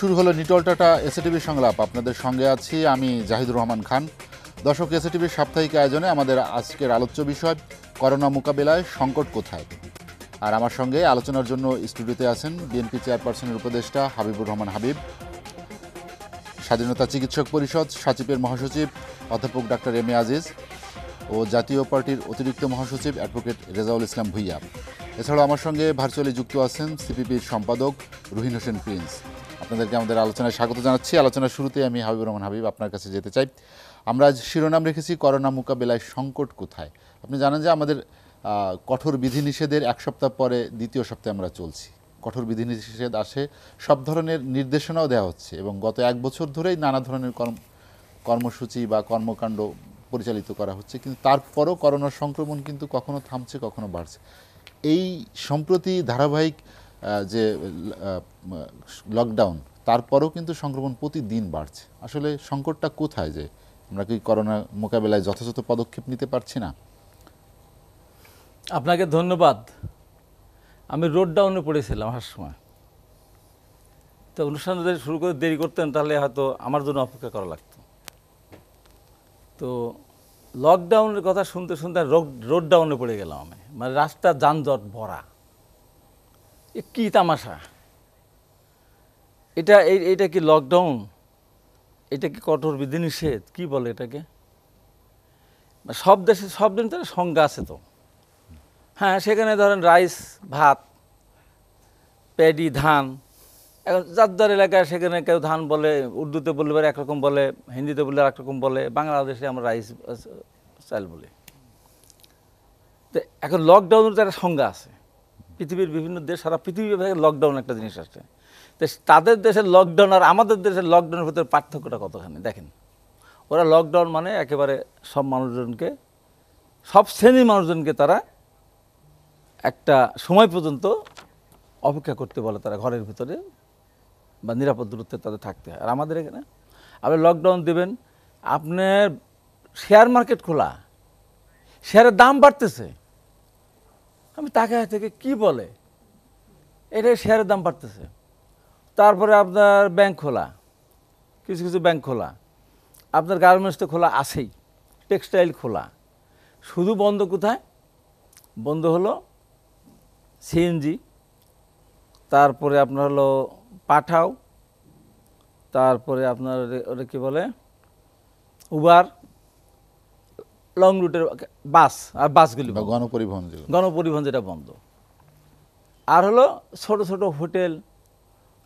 শুরু হলো Nitol tata SATV সংলাপ আপনাদের সঙ্গে আছি আমি জাহিদুর রহমান খান দর্শক এসএটিভির সাপ্তাহিক আয়োজনে আমাদের আজকের আলোচ্য বিষয় করোনা মোকাবেলায় সংকট কোথায় আর আমার সঙ্গে আলোচনার জন্য স্টুডিওতে আছেন বিএনপি চেয়ারপারসনের উপদেষ্টা হাবিবুর রহমান হাবিব স্বাধীনতা চিকিৎসক পরিষদ সাচিবের মহাসচিব অধ্যাপক ডাক্তার এম এ আজিজ ও জাতীয় পার্টির অতিরিক্ত মহাসচিব অ্যাডভোকেট রেজাউল ইসলাম ভুইয়া এছাড়াও আমার সঙ্গে ভার্চুয়ালি যুক্ত আছেন সিপিপির সম্পাদক রুহিন হোসেন প্রিন্স আপনাদেরকে আমাদের আলোচনায় স্বাগত জানাচ্ছি আলোচনার শুরুতে আমি হাবিবুর রহমান হাবিব আপনার কাছে যেতে চাই আমরা আজ শিরোনাম রেখেছি করোনা মোকাবেলায় সংকট কোথায় আপনি জানেন যে আমাদের কঠোর বিধিনিষেধের এক সপ্তাহ পরে দ্বিতীয় সপ্তাহে আমরা চলছি কঠোর বিধিনিষেধ আসে সব ধরনের নির্দেশনাও দেওয়া হচ্ছে এবং গত এক বছর ধরেই নানা ধরনের কর্ম কর্মসূচি বা কর্মকাণ্ড পরিচালিত করা হচ্ছে কিন্তু তারপরও করোনার সংক্রমণ কিন্তু কখনো থামছে কখনো বাড়ছে এই সম্প্রতি ধারাবাহিক যে লকডাউন তারপরেও কিন্তু সংক্রমণ প্রতিদিন বাড়ছে আসলে সংকটটা কোথায় যে আমরা কি করোনা মোকাবেলায় যথাযথ পদক্ষেপ নিতে পারছি না আপনাকে ধন্যবাদ আমি রোড ডাউনে পড়েছিলাম হার সময় তো অনুষ্ঠান যদি শুরু করে দেরি করতেন তাহলে হয়তো আমার জন্য অপেক্ষা করা লাগতো তো লকডাউনের কথা শুনতে শুনতে রোড রোড ডাউনে পড়ে গেলাম আমি মানে রাস্তা যানজট ভরা এ কী তামাশা এটা এটা কি লকডাউন এটা কি কঠোর বিধিনিষেধ কী বলে এটাকে সব দেশে সব দিন তার সংজ্ঞা আছে তো হ্যাঁ সেখানে ধরেন রাইস ভাত প্যাডি ধান এখন যার যার এলাকায় সেখানে কেউ ধান বলে উর্দুতে বললে পারে একরকম বলে হিন্দিতে বললে একরকম বলে বাংলাদেশে আমরা রাইস চাল বলি তো এখন লকডাউনের তো একটা সংজ্ঞা আছে পৃথিবীর বিভিন্ন দেশ সারা পৃথিবীভাবে লকডাউন একটা জিনিস আসছে তো তাদের দেশের লকডাউন আর আমাদের দেশের লকডাউনের ভিতরে পার্থক্যটা কতখানি দেখেন ওরা লকডাউন মানে একেবারে সব মানুষজনকে সব শ্রেণীর মানুষজনকে তারা একটা সময় পর্যন্ত অপেক্ষা করতে বলে তারা ঘরের ভিতরে বা নিরাপদ দূরত্বে তাদের থাকতে হয় আর আমাদের এখানে আপনি লকডাউন দেবেন আপনার শেয়ার মার্কেট খোলা শেয়ারের দাম বাড়তেছে আমি তাকে থেকে কি বলে এটা শেয়ারের দাম বাড়তেছে তারপরে আপনার ব্যাংক খোলা কিছু কিছু ব্যাংক খোলা আপনার গার্মেন্টস তো খোলা আছেই টেক্সটাইল খোলা শুধু বন্ধ কোথায় বন্ধ হলো সিএনজি তারপরে আপনার হলো পাঠাও তারপরে আপনার ওটা কী বলে উবার লং রুটের বাস আর বাসগুলি গণপরিবহন গণপরিবহন যেটা বন্ধ আর হলো ছোট ছোট হোটেল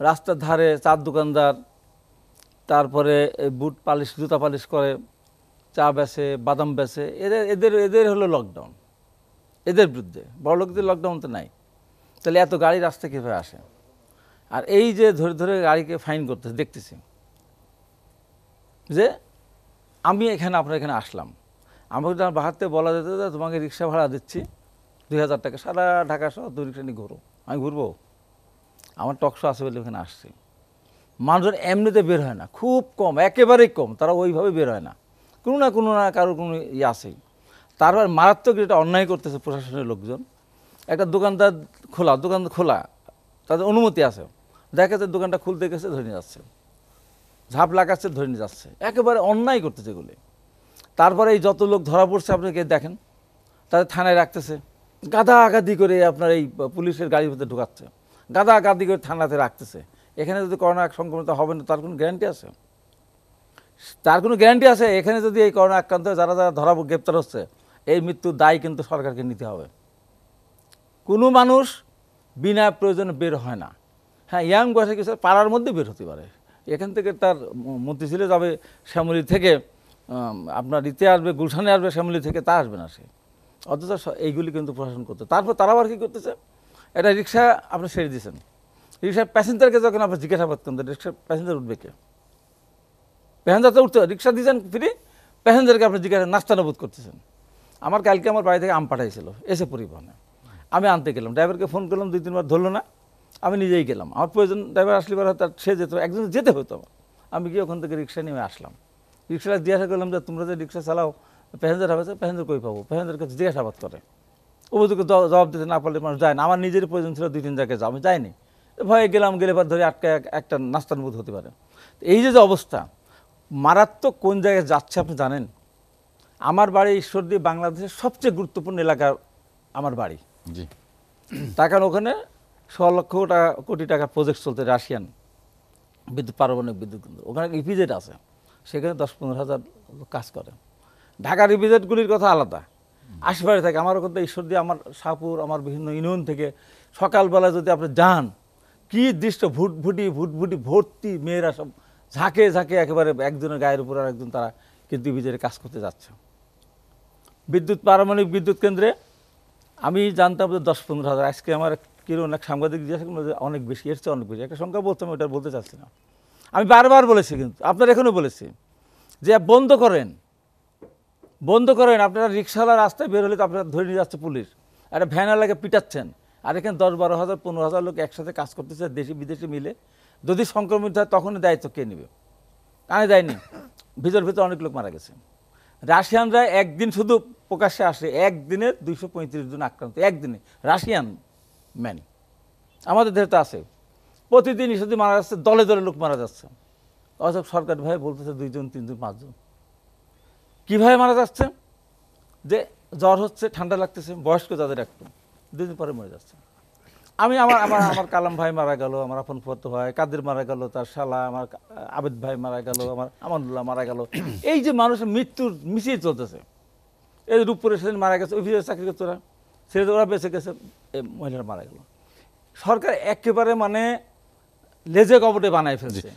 রাস্তার ধারে চার দোকানদার তারপরে বুট পালিশ জুতা পালিশ করে চা বেচে বাদাম বেচে এদের এদের এদের হলো লকডাউন এদের বিরুদ্ধে বড় লোকদের লকডাউন তো নাই তাহলে এত গাড়ি রাস্তা কীভাবে আসে আর এই যে ধরে ধরে গাড়িকে ফাইন করতেছে দেখতেছি যে আমি এখানে আপনার এখানে আসলাম আমাকে যখন বাহাতে বলা যেত যে তোমাকে রিক্সা ভাড়া দিচ্ছি দুই হাজার টাকা সারা ঢাকা সহ তুই রিক্সা নিয়ে ঘুরো আমি ঘুরবো আমার টকশো আছে বলে ওখানে আসছি মানুষজন এমনিতে বের হয় না খুব কম একেবারেই কম তারা ওইভাবে বের হয় না কোনো না কোনো না কারোর কোনো ইয়ে আসেই তারপর মারাত্মক যেটা অন্যায় করতেছে প্রশাসনের লোকজন একটা দোকানদার খোলা দোকান খোলা তাদের অনুমতি আছে দেখা যাচ্ছে দোকানটা খুলতে গেছে ধরে নিয়ে যাচ্ছে ঝাঁপ লাগাচ্ছে ধরে নিয়ে যাচ্ছে একেবারে অন্যায় করতেছে এগুলি তারপরে এই যত লোক ধরা পড়ছে আপনাকে দেখেন তাদের থানায় রাখতেছে গাদা আগাদি করে আপনার এই পুলিশের গাড়ির ভিতরে ঢুকাচ্ছে গাদা আগাদি করে থানাতে রাখতেছে এখানে যদি করোনা সংক্রমিত হবে না তার কোনো গ্যারান্টি আছে তার কোনো গ্যারান্টি আছে এখানে যদি এই করোনা আক্রান্ত যারা যারা ধরা গ্রেপ্তার হচ্ছে এই মৃত্যুর দায় কিন্তু সরকারকে নিতে হবে কোনো মানুষ বিনা প্রয়োজনে বের হয় না হ্যাঁ ইয়াং বয়সে কিছু পাড়ার মধ্যে বের হতে পারে এখান থেকে তার মন্ত্রী ছিল যাবে শ্যামলি থেকে আপনার ইতে আসবে গুলশানে আসবে শ্যামলি থেকে তা আসবে না সে অথচ এইগুলি কিন্তু প্রশাসন করতে তারপর তারা আবার কী করতেছে এটা রিক্সা আপনি সেরে দিয়েছেন রিক্সার প্যাসেঞ্জারকে যখন আপনি জিজ্ঞাসাবাদ করেন রিক্সার প্যাসেঞ্জার উঠবে কে প্যাসেঞ্জার তো উঠতে রিক্সা দিয়েছেন ফ্রি প্যাসেঞ্জারকে আপনি জিজ্ঞাসা নাস্তা নবোধ করতেছেন আমার কালকে আমার বাড়ি থেকে আম পাঠাইছিল এসে পরিবহনে আমি আনতে গেলাম ড্রাইভারকে ফোন করলাম দুই তিনবার ধরলো না আমি নিজেই গেলাম আমার প্রয়োজন ড্রাইভার আসলে পরে তার সে যেত একজন যেতে হতো আমি গিয়ে ওখান থেকে রিক্সা নিয়ে আসলাম রিক্সাটা জিজ্ঞাসা করলাম যে তোমরা যে রিক্সা চালাও প্যাসেঞ্জার হবে প্যাসেঞ্জার কই পাবো প্যাসেঞ্জারকে জিজ্ঞাসাবাদ করে অভিযোগকে জবাব দিতে না পারলে মানুষ যায় না আমার নিজের প্রয়োজন ছিল দুই তিন জায়গায় যাও আমি যাইনি ভয়ে গেলাম গেলে পর ধরে আটকে একটা নাস্তার বোধ হতে পারে এই যে যে অবস্থা মারাত্মক কোন জায়গায় যাচ্ছে আপনি জানেন আমার বাড়ি দিয়ে বাংলাদেশের সবচেয়ে গুরুত্বপূর্ণ এলাকা আমার বাড়ি জি তার কারণ ওখানে ছ লক্ষ টাকা কোটি টাকা প্রজেক্ট চলতে রাশিয়ান বিদ্যুৎ পারমাণবিক বিদ্যুৎ কেন্দ্র ওখানে ইপিজেড আছে সেখানে দশ পনেরো হাজার লোক কাজ করে ঢাকার রিভিজেটগুলির কথা আলাদা আশেপাশে থাকে আমার ওখান থেকে ঈশ্বর দিয়ে আমার সাপুর আমার বিভিন্ন ইউনিয়ন থেকে সকালবেলা যদি আপনি যান কি দৃশ্য ভুট ভুটি ভুট ভুটি ভর্তি মেয়েরা সব ঝাঁকে ঝাঁকে একেবারে একজনের গায়ের উপর আর একজন তারা কিন্তু বিজেপি কাজ করতে যাচ্ছে বিদ্যুৎ পারমাণবিক বিদ্যুৎ কেন্দ্রে আমি জানতাম যে দশ পনেরো হাজার আজকে আমার কিরণ এক সাংবাদিক জিজ্ঞাসা অনেক বেশি এসছে অনেক বেশি একটা সংখ্যা বলতাম ওটা বলতে চাচ্ছি না আমি বারবার বলেছি কিন্তু আপনার এখনও বলেছি যে বন্ধ করেন বন্ধ করেন আপনারা রিক্সাওয়ালা রাস্তায় বের হলে তো আপনারা ধরে নিয়ে যাচ্ছে পুলিশ একটা ভ্যানালাকে পিটাচ্ছেন আর এখানে দশ বারো হাজার পনেরো হাজার লোক একসাথে কাজ করতেছে দেশি বিদেশি মিলে যদি সংক্রমিত হয় তখন দায়িত্ব কে নেবে আমি দেয়নি ভিতর ভিতর অনেক লোক মারা গেছে রাশিয়ানরা একদিন শুধু প্রকাশ্যে আসে একদিনের দুইশো পঁয়ত্রিশ জন আক্রান্ত একদিনে রাশিয়ান ম্যান আমাদের দেশে তো আছে প্রতিদিন শুধু মারা যাচ্ছে দলে দলে লোক মারা যাচ্ছে অথব সরকার ভাই বলতেছে দুইজন তিনজন পাঁচজন কীভাবে মারা যাচ্ছে যে জ্বর হচ্ছে ঠান্ডা লাগতেছে বয়স্ক যাদের একটু দুদিন পরে মরে যাচ্ছে আমি আমার আমার আমার কালাম ভাই মারা গেল আমার আপন ফত ভাই কাদের মারা গেল তার শালা আমার আবেদ ভাই মারা গেল আমার আমানুল্লাহ মারা গেল এই যে মানুষের মৃত্যুর মিশিয়ে চলতেছে এই রূপপুরে সেদিন মারা গেছে অফিসের চাকরি করতো ওরা সেদিন ওরা বেঁচে গেছে মহিলারা মারা গেল সরকার একেবারে মানে লেজে কপটে বানাই ফেলছে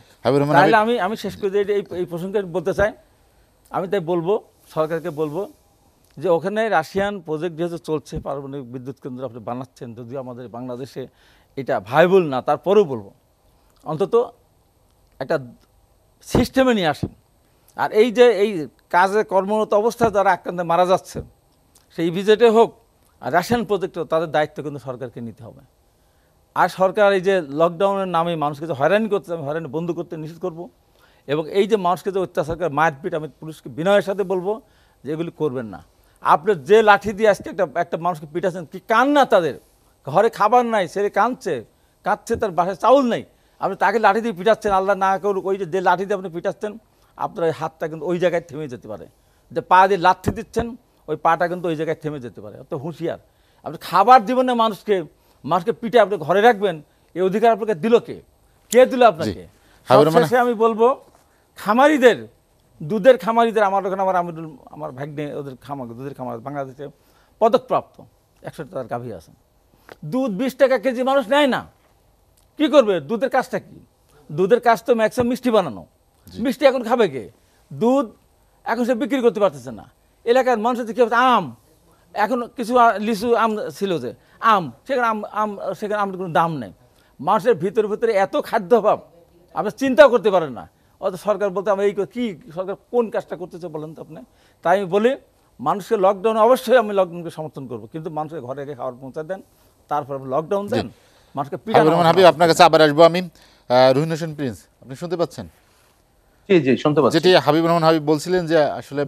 তাহলে আমি আমি শেষ করে এই এই প্রসঙ্গে বলতে চাই আমি তাই বলবো সরকারকে বলবো যে ওখানে রাশিয়ান প্রজেক্ট যেহেতু চলছে পারমাণবিক বিদ্যুৎ কেন্দ্র আপনি বানাচ্ছেন যদিও আমাদের বাংলাদেশে এটা ভাইবল না তারপরেও বলবো অন্তত একটা সিস্টেমে নিয়ে আসেন আর এই যে এই কাজে কর্মরত অবস্থায় যারা আক্রান্তে মারা যাচ্ছে সেই ভিজিটে হোক আর রাশিয়ান প্রজেক্টও তাদের দায়িত্ব কিন্তু সরকারকে নিতে হবে আর সরকার এই যে লকডাউনের নামে মানুষকে যে হয়রানি করতে আমি হয়রানি বন্ধ করতে নিষেধ করব এবং এই যে মানুষকে যে অত্যাচার করে মারপিট আমি পুলিশকে বিনয়ের সাথে বলবো যে এগুলি করবেন না আপনার যে লাঠি দিয়ে আসছে একটা একটা মানুষকে পিটাচ্ছেন কি কান্না তাদের ঘরে খাবার নাই সে কাঁদছে কাঁদছে তার বাসায় চাউল নেই আপনি তাকে লাঠি দিয়ে পিটাচ্ছেন আল্লাহ না করুক ওই যে লাঠি দিয়ে আপনি পিটাচ্ছেন আপনার ওই হাতটা কিন্তু ওই জায়গায় থেমে যেতে পারে যে পা দিয়ে লাঠি দিচ্ছেন ওই পাটা কিন্তু ওই জায়গায় থেমে যেতে পারে অত হুঁশিয়ার আপনি খাবার জীবনে মানুষকে মানুষকে পিঠে আপনি ঘরে রাখবেন এই অধিকার আপনাকে দিল কে কে দিল আপনাকে সবশেষে আমি বলবো খামারিদের দুধের খামারিদের আমার ওখানে আমার আমিরুল আমার ভাগ্নে ওদের খামার দুধের খামার বাংলাদেশে পদকপ্রাপ্ত একশো টাকার গাভি আছেন দুধ বিশ টাকা কেজি মানুষ নেয় না কি করবে দুধের কাজটা কি দুধের কাজ তো ম্যাক্সিমাম মিষ্টি বানানো মিষ্টি এখন খাবে কে দুধ এখন সে বিক্রি করতে পারতেছে না এলাকার মানুষের কি আম এখন কিছু লিচু আম ছিল যে আম সেখানে আম আম সেখানে আমের কোনো দাম নেই মানুষের ভিতরে ভিতরে এত খাদ্য অভাব আপনি চিন্তাও করতে পারেন না অত সরকার বলতে আমি এই কী সরকার কোন কাজটা করতেছে বলেন তো আপনি তাই আমি বলি মানুষকে লকডাউন অবশ্যই আমি লকডাউনকে সমর্থন করব কিন্তু মানুষকে ঘরে রেখে খাবার পৌঁছা দেন তারপর লকডাউন দেন মানুষকে হাবিব আপনার কাছে আবার আসবো আমি রোহিন হোসেন প্রিন্স আপনি শুনতে পাচ্ছেন জি জি শুনতে পাচ্ছি যেটি হাবিব রহমান হাবিব বলছিলেন যে আসলে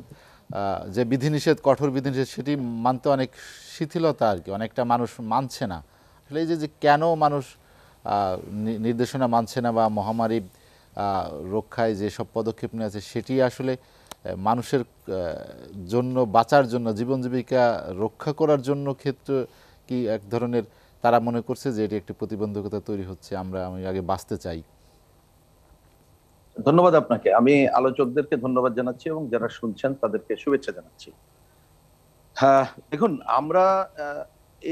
যে বিধিনিষেধ কঠোর বিধিনিষেধ সেটি মানতে অনেক শিথিলতা আর কি অনেকটা মানুষ মানছে না আসলে এই যে কেন মানুষ নির্দেশনা মানছে না বা মহামারী রক্ষায় যেসব পদক্ষেপ নিয়েছে সেটি আসলে মানুষের জন্য বাঁচার জন্য জীবন জীবিকা রক্ষা করার জন্য ক্ষেত্র কি এক ধরনের তারা মনে করছে যে এটি একটি প্রতিবন্ধকতা তৈরি হচ্ছে আমরা আমি আগে বাঁচতে চাই ধন্যবাদ আপনাকে আমি আলোচকদেরকে ধন্যবাদ জানাচ্ছি এবং যারা শুনছেন তাদেরকে শুভেচ্ছা জানাচ্ছি হ্যাঁ দেখুন আমরা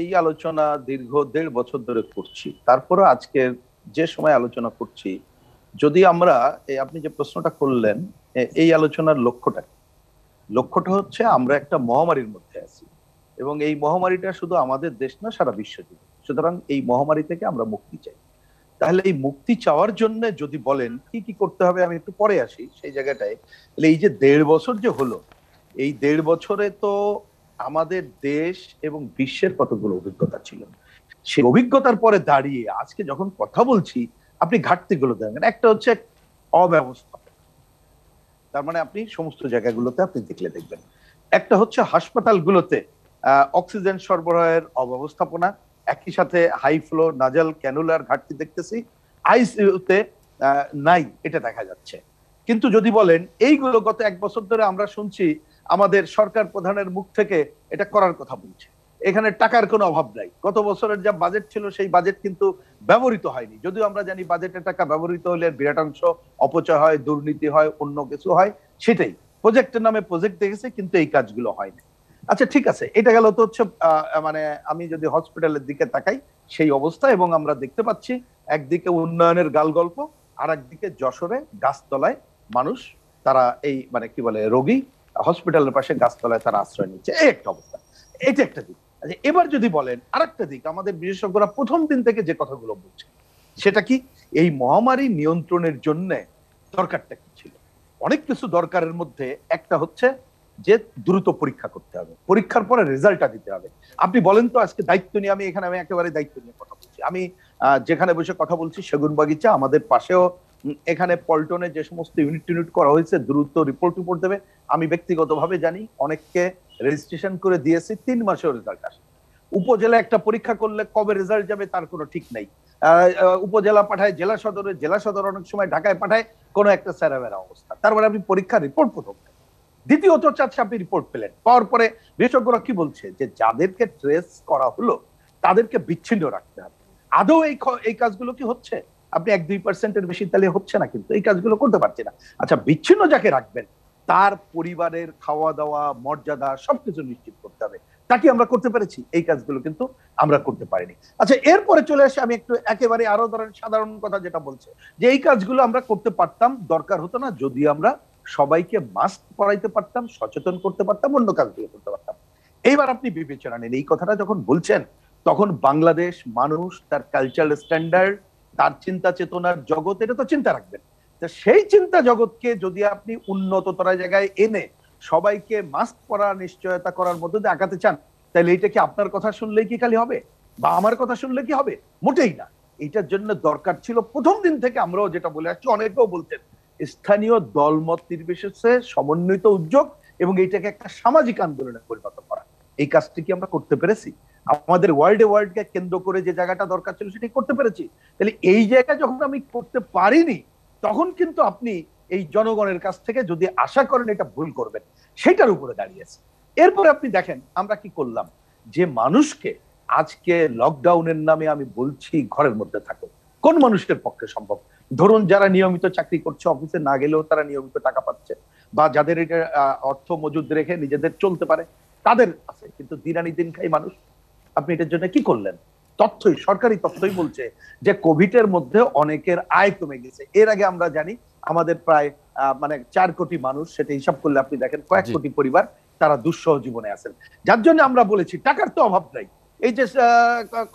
এই আলোচনা দীর্ঘ দেড় বছর ধরে করছি তারপরে আজকের যে সময় আলোচনা করছি যদি আমরা আপনি যে প্রশ্নটা করলেন এই আলোচনার লক্ষ্যটা লক্ষ্যটা হচ্ছে আমরা একটা মহামারীর মধ্যে আছি এবং এই মহামারীটা শুধু আমাদের দেশ না সারা বিশ্ব জুড়ে সুতরাং এই মহামারী থেকে আমরা মুক্তি চাই তাহলে এই মুক্তি চাওয়ার জন্য যদি বলেন কি কি করতে হবে আমি একটু পরে আসি সেই জায়গাটায় তাহলে এই যে দেড় বছর যে হলো এই দেড় বছরে তো আমাদের দেশ এবং বিশ্বের কতগুলো অভিজ্ঞতা ছিল সেই অভিজ্ঞতার পরে দাঁড়িয়ে আজকে যখন কথা বলছি আপনি ঘাটতিগুলো দেখেন একটা হচ্ছে অব্যবস্থা তার মানে আপনি সমস্ত জায়গাগুলোতে আপনি দেখলে দেখবেন একটা হচ্ছে হাসপাতালগুলোতে অক্সিজেন সরবরাহের অব্যবস্থাপনা একই সাথে হাই ফ্লো নাজাল ক্যানুলার ঘাটতি দেখতেছি আইসিউতে নাই এটা দেখা যাচ্ছে কিন্তু যদি বলেন এইগুলো গত এক বছর ধরে আমরা শুনছি আমাদের সরকার প্রধানের মুখ থেকে এটা করার কথা বলছে এখানে টাকার কোনো অভাব নাই গত বছরের যা বাজেট ছিল সেই বাজেট কিন্তু ব্যবহৃত হয়নি যদিও আমরা জানি বাজেটে টাকা ব্যবহৃত হলে বিরাট অংশ অপচয় হয় দুর্নীতি হয় অন্য কিছু হয় সেটাই প্রজেক্টের নামে প্রজেক্ট দেখেছে কিন্তু এই কাজগুলো হয়নি আচ্ছা ঠিক আছে এটা গেল তো হচ্ছে মানে আমি যদি হসপিটালের দিকে তাকাই সেই অবস্থা এবং আমরা দেখতে পাচ্ছি একদিকে উন্নয়নের গাল গল্প আর একদিকে যশোরে গাছতলায় মানুষ তারা এই মানে কি বলে রোগী হসপিটালের পাশে গাছতলায় তারা আশ্রয় নিচ্ছে এই একটা অবস্থা এটা একটা দিক আচ্ছা এবার যদি বলেন আরেকটা দিক আমাদের বিশেষজ্ঞরা প্রথম দিন থেকে যে কথাগুলো বলছে সেটা কি এই মহামারী নিয়ন্ত্রণের জন্য দরকারটা কি ছিল অনেক কিছু দরকারের মধ্যে একটা হচ্ছে যে দ্রুত পরীক্ষা করতে হবে পরীক্ষার পরে রেজাল্টটা দিতে হবে আপনি বলেন তো আজকে দায়িত্ব নিয়ে আমি এখানে আমি একেবারে দায়িত্ব নিয়ে কথা বলছি আমি যেখানে বসে কথা বলছি সেগুন বাগিচা আমাদের পাশেও এখানে পল্টনে যে সমস্ত ইউনিট টিউনিট করা হয়েছে দ্রুত রিপোর্ট রিপোর্ট দেবে আমি ব্যক্তিগতভাবে জানি অনেককে রেজিস্ট্রেশন করে দিয়েছি তিন মাসেও রেজাল্ট আসে উপজেলা একটা পরীক্ষা করলে কবে রেজাল্ট যাবে তার কোনো ঠিক নাই উপজেলা পাঠায় জেলা সদরে জেলা সদর অনেক সময় ঢাকায় পাঠায় কোনো একটা স্যারাবেরা অবস্থা তারপরে মানে আপনি পরীক্ষা রিপোর্ট কোথাও দ্বিতীয়ত চাচ্ছে আপনি রিপোর্ট পেলেন পাওয়ার পরে বিশেষজ্ঞরা কি বলছে যে যাদেরকে ট্রেস করা হলো তাদেরকে বিচ্ছিন্ন রাখতে হবে আদৌ এই এই কাজগুলো কি হচ্ছে আপনি এক দুই পার্সেন্টের বেশি তাহলে হচ্ছে না কিন্তু এই কাজগুলো করতে পারছি না আচ্ছা বিচ্ছিন্ন যাকে রাখবেন তার পরিবারের খাওয়া দাওয়া মর্যাদা সবকিছু নিশ্চিত করতে হবে তা কি আমরা করতে পেরেছি এই কাজগুলো কিন্তু আমরা করতে পারিনি আচ্ছা এরপরে চলে আসে আমি একটু একেবারে আরো ধরেন সাধারণ কথা যেটা বলছে যে এই কাজগুলো আমরা করতে পারতাম দরকার হতো না যদি আমরা সবাইকে মাস্ক পরাইতে পারতাম সচেতন করতে পারতাম অন্য কাজ দিয়ে করতে পারতাম এইবার আপনি বিবেচনা নেন এই কথাটা যখন বলছেন তখন বাংলাদেশ মানুষ তার কালচারাল স্ট্যান্ডার্ড তার চিন্তা চেতনার জগৎ এটা তো চিন্তা রাখবেন সেই চিন্তা জগৎকে যদি আপনি উন্নততর জায়গায় এনে সবাইকে মাস্ক পরা নিশ্চয়তা করার মধ্যে দিয়ে আঁকাতে চান তাহলে এটা কি আপনার কথা শুনলেই কি খালি হবে বা আমার কথা শুনলে কি হবে মোটেই না এটার জন্য দরকার ছিল প্রথম দিন থেকে আমরাও যেটা বলে আসছি অনেকেও বলতেন স্থানীয় দলমত নির্বিশেষে সমন্বিত উদ্যোগ এবং এইটাকে একটা সামাজিক আন্দোলনে পরিণত করা এই কাজটি কি আমরা করতে পেরেছি আমাদের ওয়ার্ল্ডে ওয়ার্ল্ডকে কেন্দ্র করে যে জায়গাটা দরকার ছিল সেটি করতে পেরেছি তাহলে এই জায়গা যখন আমি করতে পারিনি তখন কিন্তু আপনি এই জনগণের কাছ থেকে যদি আশা করেন এটা ভুল করবেন সেটার উপরে দাঁড়িয়েছে এরপরে আপনি দেখেন আমরা কি করলাম যে মানুষকে আজকে লকডাউনের নামে আমি বলছি ঘরের মধ্যে থাকো কোন মানুষের পক্ষে সম্ভব ধরুন যারা নিয়মিত চাকরি করছে অফিসে না গেলেও তারা নিয়মিত টাকা পাচ্ছে বা যাদের অর্থ মজুদ রেখে নিজেদের চলতে পারে তাদের আছে কিন্তু দিনানি দিন খাই মানুষ আপনি এটার জন্য কি করলেন তথ্যই সরকারি তথ্যই বলছে যে কোভিড এর মধ্যে অনেকের আয় কমে গেছে এর আগে আমরা জানি আমাদের প্রায় মানে চার কোটি মানুষ সেটা হিসাব করলে আপনি দেখেন কয়েক কোটি পরিবার তারা দুঃসহ জীবনে আছেন যার জন্য আমরা বলেছি টাকার তো অভাব নাই এই যে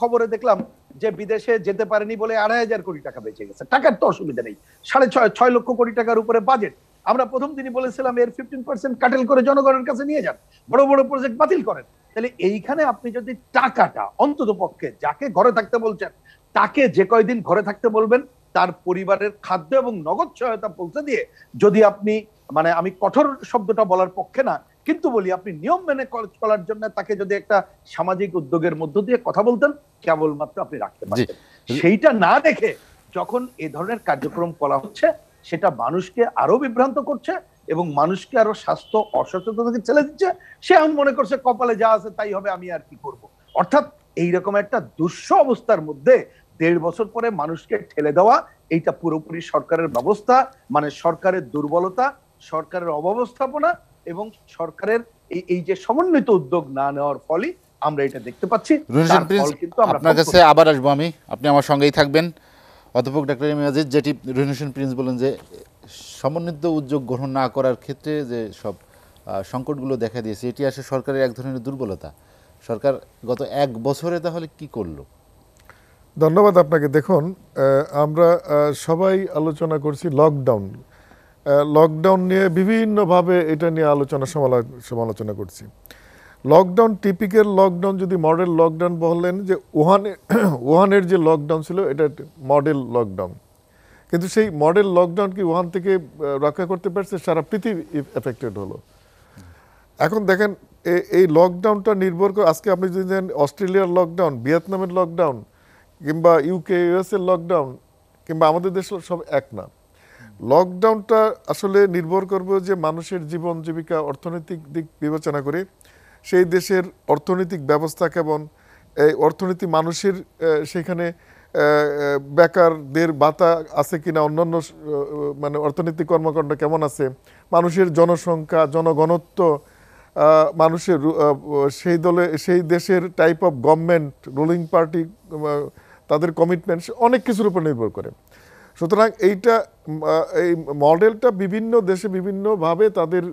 খবরে দেখলাম যে বিদেশে যেতে পারেনি বলে আড়াই হাজার কোটি টাকা বেঁচে গেছে টাকার তো অসুবিধা নেই সাড়ে ছয় ছয় লক্ষ কোটি টাকার উপরে বাজেট আমরা প্রথম দিনই বলেছিলাম এর ফিফটিন পার্সেন্ট কাটেল করে জনগণের কাছে নিয়ে যান বড় বড় প্রজেক্ট বাতিল করেন তাহলে এইখানে আপনি যদি টাকাটা অন্তত পক্ষে যাকে ঘরে থাকতে বলছেন তাকে যে কয়দিন ঘরে থাকতে বলবেন তার পরিবারের খাদ্য এবং নগদ সহায়তা পৌঁছে দিয়ে যদি আপনি মানে আমি কঠোর শব্দটা বলার পক্ষে না কিন্তু বলি আপনি নিয়ম মেনে চলার জন্য তাকে যদি একটা সামাজিক উদ্যোগের মধ্য দিয়ে কথা বলতেন কেবলমাত্র আপনি রাখতে পারতেন সেইটা না দেখে যখন এ ধরনের কার্যক্রম করা হচ্ছে সেটা মানুষকে আরো বিভ্রান্ত করছে এবং মানুষকে আরো স্বাস্থ্য অসচেতনতাকে ছেলে দিচ্ছে সে এখন মনে করছে কপালে যা আছে তাই হবে আমি আর কি করব। অর্থাৎ এইরকম একটা দুঃস্ব অবস্থার মধ্যে দেড় বছর পরে মানুষকে ঠেলে দেওয়া এইটা পুরোপুরি সরকারের ব্যবস্থা মানে সরকারের দুর্বলতা সরকারের অব্যবস্থাপনা এবং সরকারের এই এই যে সমন্বিত উদ্যোগ না নেওয়ার ফলে আমরা এটা দেখতে পাচ্ছি আপনার কাছে আবার আসবো আমি আপনি আমার সঙ্গেই থাকবেন অধ্যাপক ডাক্তার ইমিয়াজিদ যেটি রহিনুসেন প্রিন্স বলেন যে সমন্বিত উদ্যোগ গ্রহণ না করার ক্ষেত্রে যে সব সংকটগুলো দেখা দিয়েছে এটি আসলে সরকারের এক ধরনের দুর্বলতা সরকার গত এক বছরে তাহলে কি করলো ধন্যবাদ আপনাকে দেখুন আমরা সবাই আলোচনা করছি লকডাউন লকডাউন নিয়ে বিভিন্নভাবে এটা নিয়ে আলোচনা সমালোচনা করছি লকডাউন টিপিকের লকডাউন যদি মডেল লকডাউন বললেন যে ওহানে ওহানের যে লকডাউন ছিল এটা মডেল লকডাউন কিন্তু সেই মডেল লকডাউন কি ওহান থেকে রক্ষা করতে পারছে সারা পৃথিবী এফেক্টেড হলো এখন দেখেন এই লকডাউনটা নির্ভর করে আজকে আপনি যদি জানেন অস্ট্রেলিয়ার লকডাউন ভিয়েতনামের লকডাউন কিংবা ইউকে ইউএসএর লকডাউন কিংবা আমাদের দেশ সব এক না লকডাউনটা আসলে নির্ভর করবে যে মানুষের জীবন জীবিকা অর্থনৈতিক দিক বিবেচনা করে সেই দেশের অর্থনৈতিক ব্যবস্থা কেমন এই অর্থনীতি মানুষের সেখানে বেকারদের বাতা আছে কিনা অন্যান্য মানে অর্থনৈতিক কর্মকাণ্ড কেমন আছে মানুষের জনসংখ্যা জনগণত্ব মানুষের সেই দলে সেই দেশের type of government ruling party তাদের কমিটমেন্ট অনেক কিছুর উপর নির্ভর করে সুতরাং এইটা এই মডেলটা বিভিন্ন দেশে বিভিন্নভাবে তাদের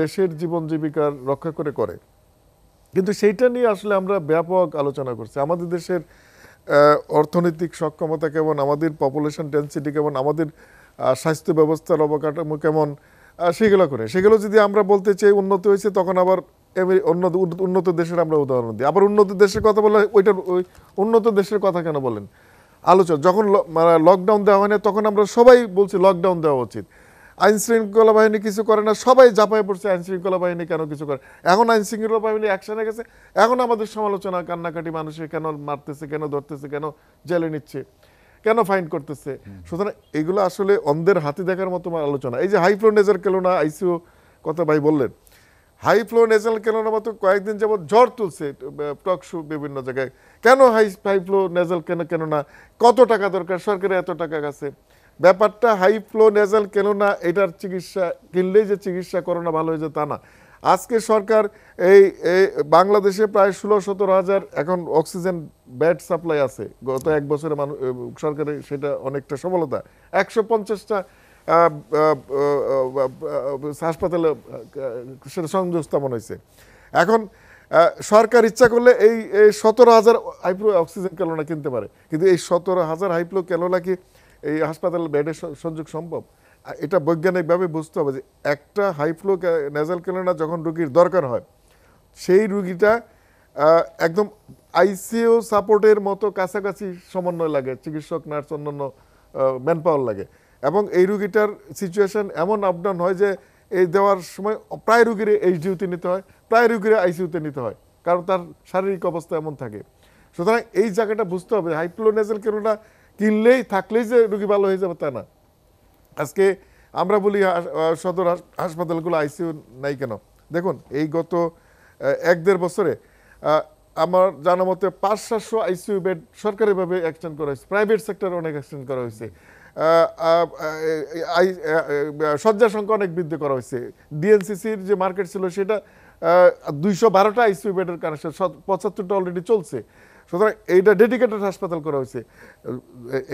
দেশের জীবন জীবিকার রক্ষা করে করে কিন্তু সেইটা নিয়ে আসলে আমরা ব্যাপক আলোচনা করছি আমাদের দেশের অর্থনৈতিক সক্ষমতা কেমন আমাদের পপুলেশন ডেন্সিটি কেমন আমাদের স্বাস্থ্য ব্যবস্থার অবকাঠামো কেমন সেগুলো করে সেগুলো যদি আমরা বলতে চাই উন্নত হয়েছে তখন আবার উন্নত উন্নত দেশের আমরা উদাহরণ দিই আবার উন্নত দেশের কথা বলে ওইটার উন্নত দেশের কথা কেন বলেন আলোচনা যখন লকডাউন মানে দেওয়া হয় না তখন আমরা সবাই বলছি লকডাউন দেওয়া উচিত আইন শৃঙ্খলা বাহিনী কিছু করে না সবাই জাপায় পড়ছে আইন শৃঙ্খলা বাহিনী কেন কিছু করে এখন আইন শৃঙ্খলা বাহিনী অ্যাকশনে গেছে এখন আমাদের সমালোচনা কান্নাকাটি মানুষে কেন মারতেছে কেন ধরতেছে কেন জেলে নিচ্ছে কেন ফাইন করতেছে সুতরাং এগুলো আসলে অন্ধের হাতে দেখার মতো আলোচনা এই যে হাইফ্লোনেজার কেন কেলো না আইসিও কথা ভাই বললেন হাই ফ্লো নেজাল ক্যানাল মাত্র কয়েকদিন যাবৎ জ্বর তুলছে টকশো বিভিন্ন জায়গায় কেন হাই হাই ফ্লো নেজাল কেন কেন না কত টাকা দরকার সরকারের এত টাকা কাছে ব্যাপারটা হাই ফ্লো নেজাল কেন না এটার চিকিৎসা কিনলেই যে চিকিৎসা করোনা ভালো হয়ে যায় তা না আজকে সরকার এই বাংলাদেশে প্রায় ষোলো সতেরো হাজার এখন অক্সিজেন ব্যাড সাপ্লাই আছে গত এক বছরে মানুষ সরকারের সেটা অনেকটা সফলতা একশো পঞ্চাশটা হাসপাতালে সেটা সংযোগ স্থাপন হয়েছে এখন সরকার ইচ্ছা করলে এই সতেরো হাজার হাইপ্রো অক্সিজেন ক্যালোনা কিনতে পারে কিন্তু এই সতেরো হাজার হাইপ্রো ক্যালোনা কি এই হাসপাতালের বেডের সংযোগ সম্ভব এটা বৈজ্ঞানিকভাবে বুঝতে হবে যে একটা হাইফ্লো নেজাল ক্যালোনা যখন রুগীর দরকার হয় সেই রুগীটা একদম আইসিও সাপোর্টের মতো কাছাকাছি সমন্বয় লাগে চিকিৎসক নার্স অন্যান্য ম্যান পাওয়ার লাগে এবং এই রুগীটার সিচুয়েশন এমন আপডাউন হয় যে এই দেওয়ার সময় প্রায় রুগীরে এইচডিউতে নিতে হয় প্রায় রুগীরে আইসিউতে নিতে হয় কারণ তার শারীরিক অবস্থা এমন থাকে সুতরাং এই জায়গাটা বুঝতে হবে হাইপ্লোনেজাল কেননা কিনলেই থাকলেই যে রুগী ভালো হয়ে যাবে তা না আজকে আমরা বলি সদর হাসপাতালগুলো আইসিউ নাই কেন দেখুন এই গত এক দেড় বছরে আমার জানা মতে পাঁচ সাতশো আইসিউ বেড সরকারিভাবে এক্সটেন্ড করা হয়েছে প্রাইভেট সেক্টরে অনেক এক্সটেন্ড করা হয়েছে শয্যা সংখ্যা অনেক বৃদ্ধি করা হয়েছে ডিএনসিসির যে মার্কেট ছিল সেটা দুইশো বারোটা আইসিউ বেডের কানেকশন পঁচাত্তরটা অলরেডি চলছে সুতরাং এইটা ডেডিকেটেড হাসপাতাল করা হয়েছে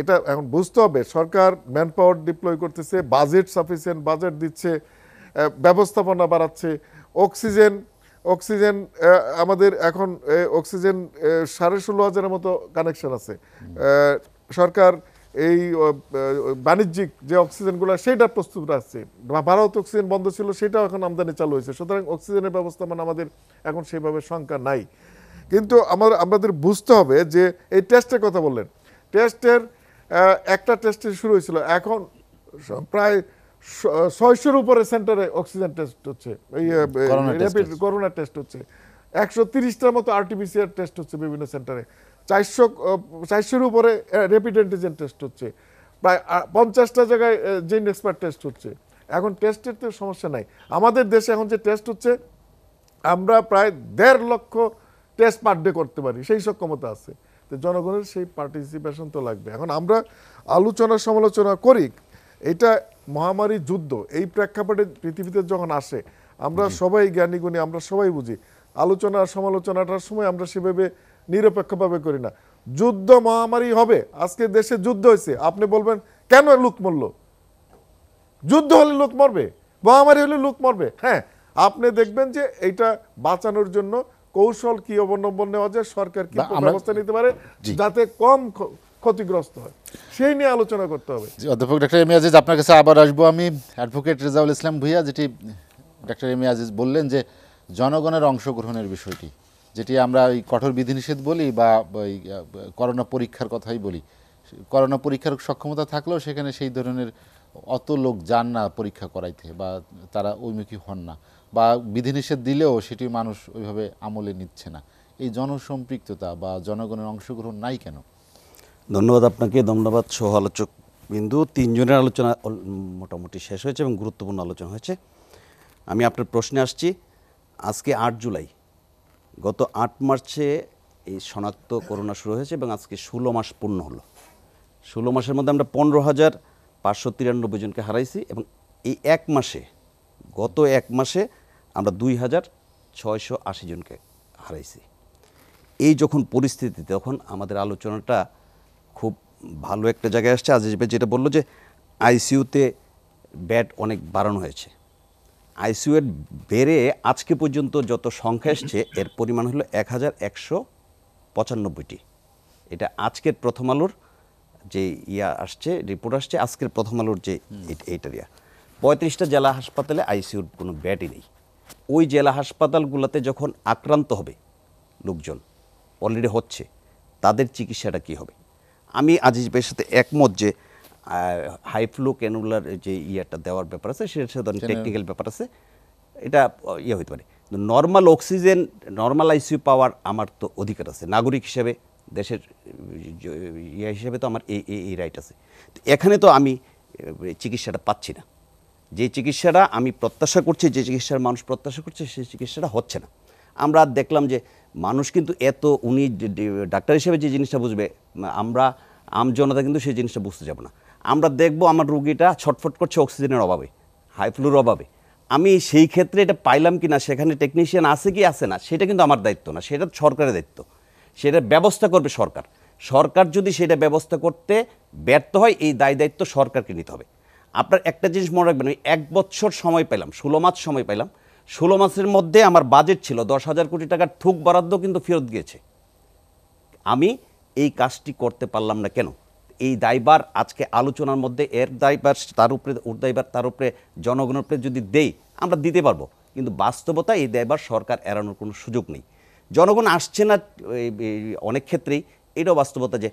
এটা এখন বুঝতে হবে সরকার ম্যান পাওয়ার ডিপ্লয় করতেছে বাজেট সাফিসিয়েন্ট বাজেট দিচ্ছে ব্যবস্থাপনা বাড়াচ্ছে অক্সিজেন অক্সিজেন আমাদের এখন অক্সিজেন সাড়ে ষোলো হাজারের মতো কানেকশন আছে সরকার এই বাণিজ্যিক যে অক্সিজেনগুলো সেটা প্রস্তুত রাখছে ভারত অক্সিজেন বন্ধ ছিল সেটাও এখন আমদানি চালু হয়েছে সুতরাং অক্সিজেনের ব্যবস্থা মানে আমাদের এখন সেভাবে সংখ্যা নাই কিন্তু আমার আমাদের বুঝতে হবে যে এই টেস্টের কথা বললেন টেস্টের একটা টেস্টে শুরু হয়েছিল এখন প্রায় ছয়শোর উপরে সেন্টারে অক্সিজেন টেস্ট হচ্ছে করোনা টেস্ট হচ্ছে একশো তিরিশটার মতো আরটিপিসিআর টেস্ট হচ্ছে বিভিন্ন সেন্টারে চারশো চারশোর উপরে র্যাপিড অ্যান্টিজেন টেস্ট হচ্ছে প্রায় পঞ্চাশটা জায়গায় জেন এক্সপার্ট টেস্ট হচ্ছে এখন টেস্টের তো সমস্যা নাই আমাদের দেশে এখন যে টেস্ট হচ্ছে আমরা প্রায় দেড় লক্ষ টেস্ট পার ডে করতে পারি সেই সব ক্ষমতা আছে তো জনগণের সেই পার্টিসিপেশন তো লাগবে এখন আমরা আলোচনা সমালোচনা করি এটা মহামারী যুদ্ধ এই প্রেক্ষাপটে পৃথিবীতে যখন আসে আমরা সবাই জ্ঞানীগুণী আমরা সবাই বুঝি আলোচনা সমালোচনাটার সময় আমরা সেভাবে নিরপেক্ষভাবে করি না যুদ্ধ মহামারী হবে আজকে দেশে যুদ্ধ হয়েছে আপনি বলবেন কেন লোক মরল যুদ্ধ হলে লোক মরবে মহামারী হলে লোক মরবে হ্যাঁ আপনি দেখবেন যে এইটা বাঁচানোর জন্য কৌশল কি অবলম্বন নেওয়া যায় সরকার কি ব্যবস্থা নিতে পারে যাতে কম ক্ষতিগ্রস্ত হয় সেই নিয়ে আলোচনা করতে হবে অধ্যাপক ডাক্তার এম আজিজ আপনার কাছে আবার আসবো আমি অ্যাডভোকেট রেজাউল ইসলাম ভুইয়া যেটি ডাক্তার এম আজিজ বললেন যে জনগণের অংশগ্রহণের বিষয়টি যেটি আমরা ওই কঠোর বিধিনিষেধ বলি বা ওই করোনা পরীক্ষার কথাই বলি করোনা পরীক্ষার সক্ষমতা থাকলেও সেখানে সেই ধরনের অত লোক যান না পরীক্ষা করাইতে বা তারা ওইমুখী হন না বা বিধিনিষেধ দিলেও সেটি মানুষ ওইভাবে আমলে নিচ্ছে না এই জনসম্পৃক্ততা বা জনগণের অংশগ্রহণ নাই কেন ধন্যবাদ আপনাকে ধন্যবাদ সহ আলোচক বিন্দু তিনজনের আলোচনা মোটামুটি শেষ হয়েছে এবং গুরুত্বপূর্ণ আলোচনা হয়েছে আমি আপনার প্রশ্নে আসছি আজকে আট জুলাই গত আট মার্চে এই শনাক্ত করোনা শুরু হয়েছে এবং আজকে ষোলো মাস পূর্ণ হলো ষোলো মাসের মধ্যে আমরা পনেরো হাজার পাঁচশো তিরানব্বই জনকে হারাইছি এবং এই এক মাসে গত এক মাসে আমরা দুই হাজার ছয়শো আশি জনকে হারাইছি এই যখন পরিস্থিতি তখন আমাদের আলোচনাটা খুব ভালো একটা জায়গায় আসছে আজ যেটা বললো যে আইসিউতে ব্যাট অনেক বাড়ানো হয়েছে আইসিইউয়ের বেড়ে আজকে পর্যন্ত যত সংখ্যা এসছে এর পরিমাণ হলো এক হাজার একশো পঁচানব্বইটি এটা আজকের প্রথম আলোর যে ইয়া আসছে রিপোর্ট আসছে আজকের প্রথম আলোর যে এইটার ইয়া পঁয়ত্রিশটা জেলা হাসপাতালে আইসিউর কোনো ব্যাডই নেই ওই জেলা হাসপাতালগুলোতে যখন আক্রান্ত হবে লোকজন অলরেডি হচ্ছে তাদের চিকিৎসাটা কি হবে আমি আজিজ ভাইয়ের সাথে একমত যে হাই ফ্লু ক্যানুলার যে ইয়েটা দেওয়ার ব্যাপার আছে সেটা সাধারণ টেকনিক্যাল ব্যাপার আছে এটা ইয়ে হইতে পারে নর্মাল অক্সিজেন নর্মাল আইসিউ পাওয়ার আমার তো অধিকার আছে নাগরিক হিসেবে দেশের ইয়ে হিসেবে তো আমার এই এই রাইট আছে তো এখানে তো আমি চিকিৎসাটা পাচ্ছি না যে চিকিৎসাটা আমি প্রত্যাশা করছি যে চিকিৎসার মানুষ প্রত্যাশা করছে সেই চিকিৎসাটা হচ্ছে না আমরা দেখলাম যে মানুষ কিন্তু এত উনি ডাক্তার হিসেবে যে জিনিসটা বুঝবে আমরা আমজনতা কিন্তু সেই জিনিসটা বুঝতে যাব না আমরা দেখব আমার রুগীটা ছটফট করছে অক্সিজেনের অভাবে হাই ফ্লুর অভাবে আমি সেই ক্ষেত্রে এটা পাইলাম কি না সেখানে টেকনিশিয়ান আছে কি আছে না সেটা কিন্তু আমার দায়িত্ব না সেটা সরকারের দায়িত্ব সেটা ব্যবস্থা করবে সরকার সরকার যদি সেটা ব্যবস্থা করতে ব্যর্থ হয় এই দায় দায়িত্ব সরকারকে নিতে হবে আপনার একটা জিনিস মনে রাখবেন আমি এক বছর সময় পেলাম ষোলো মাস সময় পেলাম ষোলো মাসের মধ্যে আমার বাজেট ছিল দশ হাজার কোটি টাকার থুক বরাদ্দ কিন্তু ফেরত গিয়েছে আমি এই কাজটি করতে পারলাম না কেন এই দায়বার আজকে আলোচনার মধ্যে এর দায়বার তার উপরে ওর দায়বার তার উপরে জনগণের উপরে যদি দেই আমরা দিতে পারবো কিন্তু বাস্তবতা এই দায়বার সরকার এড়ানোর কোনো সুযোগ নেই জনগণ আসছে না অনেক ক্ষেত্রেই এটাও বাস্তবতা যে